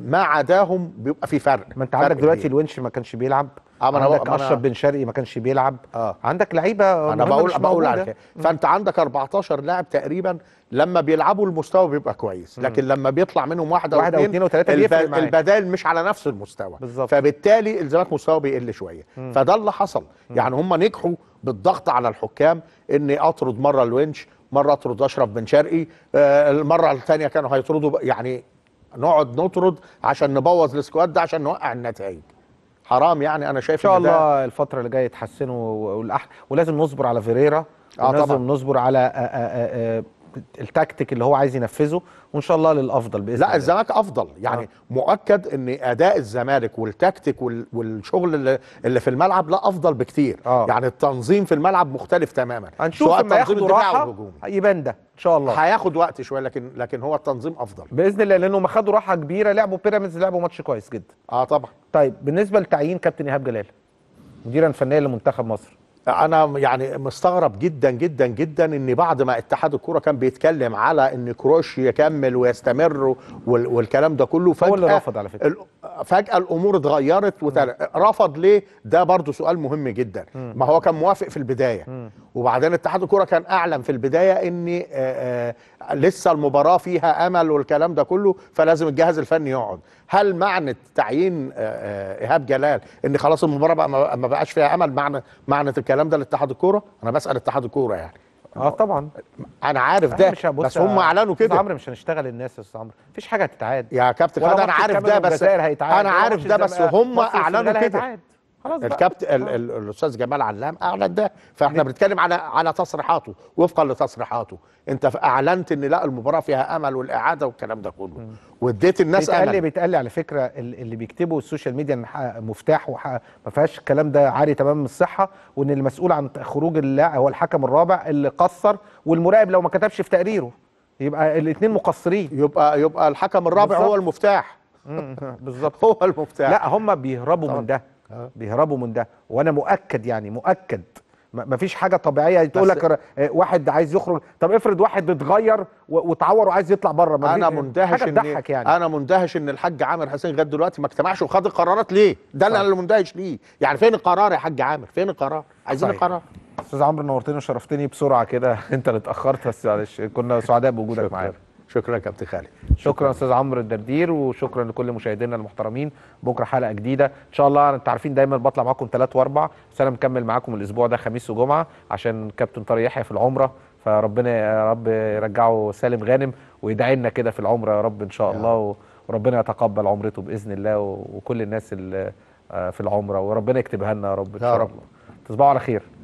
ما عداهم بيبقى في فرق ما انت عندك دلوقتي الونش ما كانش بيلعب اه عندك انا اشرف بن شرقي ما كانش بيلعب آه. عندك لعيبه انا بقول بقول على إيه. فانت عندك 14 لاعب تقريبا لما بيلعبوا المستوى بيبقى كويس لكن لما بيطلع منهم واحد, واحد او اثنين ثلاثه الب... البدائل مش على نفس المستوى بالزبط. فبالتالي الزمالك مستوى بيقل شويه مم. فده اللي حصل مم. يعني هم نجحوا بالضغط على الحكام اني اطرد مره الونش مره اطرد اشرف بن شرقي آه المره الثانيه كانوا هيطردوا يعني نقعد نطرد عشان نبوظ السكواد ده عشان نوقع النتائج حرام يعني انا شايف ان شاء الله الفتره اللي جايه يتحسنوا ولازم نصبر على فيريرا آه، ولازم طبعا. نصبر على آآ آه، آآ آه، التكتيك اللي هو عايز ينفذه وان شاء الله للافضل باذن الله لا الزمالك افضل يعني آه. مؤكد ان اداء الزمالك والتكتيك والشغل اللي... اللي في الملعب لا افضل بكتير آه. يعني التنظيم في الملعب مختلف تماما هنشوف لما ياخدوا راحه يبان ده ان شاء الله هياخد وقت شويه لكن لكن هو التنظيم افضل باذن الله لانهم خدوا راحه كبيره لعبوا بيراميدز لعبوا ماتش كويس جدا اه طبعا طيب بالنسبه لتعيين كابتن ايهاب جلال مديرا فنيا لمنتخب مصر انا يعني مستغرب جدا جدا جدا ان بعد ما اتحاد الكوره كان بيتكلم على ان كروش يكمل ويستمر والكلام ده كله فجاه هو اللي رفض على فكره فجاه الامور اتغيرت رفض ليه ده برضو سؤال مهم جدا ما هو كان موافق في البدايه وبعدين اتحاد الكره كان اعلم في البدايه ان آه، آه، لسه المباراه فيها امل والكلام ده كله فلازم الجهاز الفني يقعد هل معنى تعيين آه، ايهاب جلال ان خلاص المباراه بقى ما بقاش فيها امل معنى معنى الكلام ده لاتحاد الكوره انا بسال اتحاد الكوره يعني آه،, اه طبعا انا عارف ده مش بس هم اعلنوا كده عمرو مش هنشتغل الناس يا استاذ عمرو مفيش حاجه هتتعاد يا كابتن انا عارف ده بس انا عارف ده بس هم اعلنوا كده خلاص الكابتن الاستاذ جمال علام اعلن ده فاحنا بنتكلم على على تصريحاته وفقا لتصريحاته انت اعلنت ان لا المباراه فيها امل والاعاده والكلام ده كله واديت الناس بيتقال امل بيتقال على فكره اللي بيكتبه السوشيال ميديا ان مفتاح ما فيهاش الكلام ده عاري تمام الصحه وان المسؤول عن خروج اللاعب هو الحكم الرابع اللي قصر والمراقب لو ما كتبش في تقريره يبقى الاثنين مقصرين يبقى يبقى الحكم الرابع بالزبط. هو المفتاح بالظبط هو المفتاح لا هم بيهربوا طبعا. من ده بيهربوا من ده وانا مؤكد يعني مؤكد ما فيش حاجه طبيعيه تقول لك آه، واحد عايز يخرج طب افرض واحد اتغير واتعور وعايز يطلع بره انا مندهش ان يعني. انا مندهش ان الحاج عامر حسين لغايه دلوقتي ما اجتمعش وخد القرارات ليه ده اللي انا مندهش ليه يعني فين القرار يا حاج عامر فين القرار عايزين صحيح. القرار استاذ عمرو نورتني وشرفتني بسرعه كده انت اللي اتاخرت بس معلش كنا سعداء بوجودك معانا شكرا يا كابتن خالد شكرا استاذ عمرو الدردير وشكرا لكل مشاهدينا المحترمين بكره حلقه جديده ان شاء الله انتوا عارفين دايما بطلع معاكم ثلاث واربع بس انا مكمل معاكم الاسبوع ده خميس وجمعه عشان كابتن طارق يحيى في العمره فربنا يا رب يرجعه سالم غانم ويدعي لنا كده في العمره يا رب ان شاء الله وربنا يتقبل عمرته باذن الله وكل الناس اللي آه، في العمره وربنا يكتبها لنا يا رب ان شاء الله تصبحوا على خير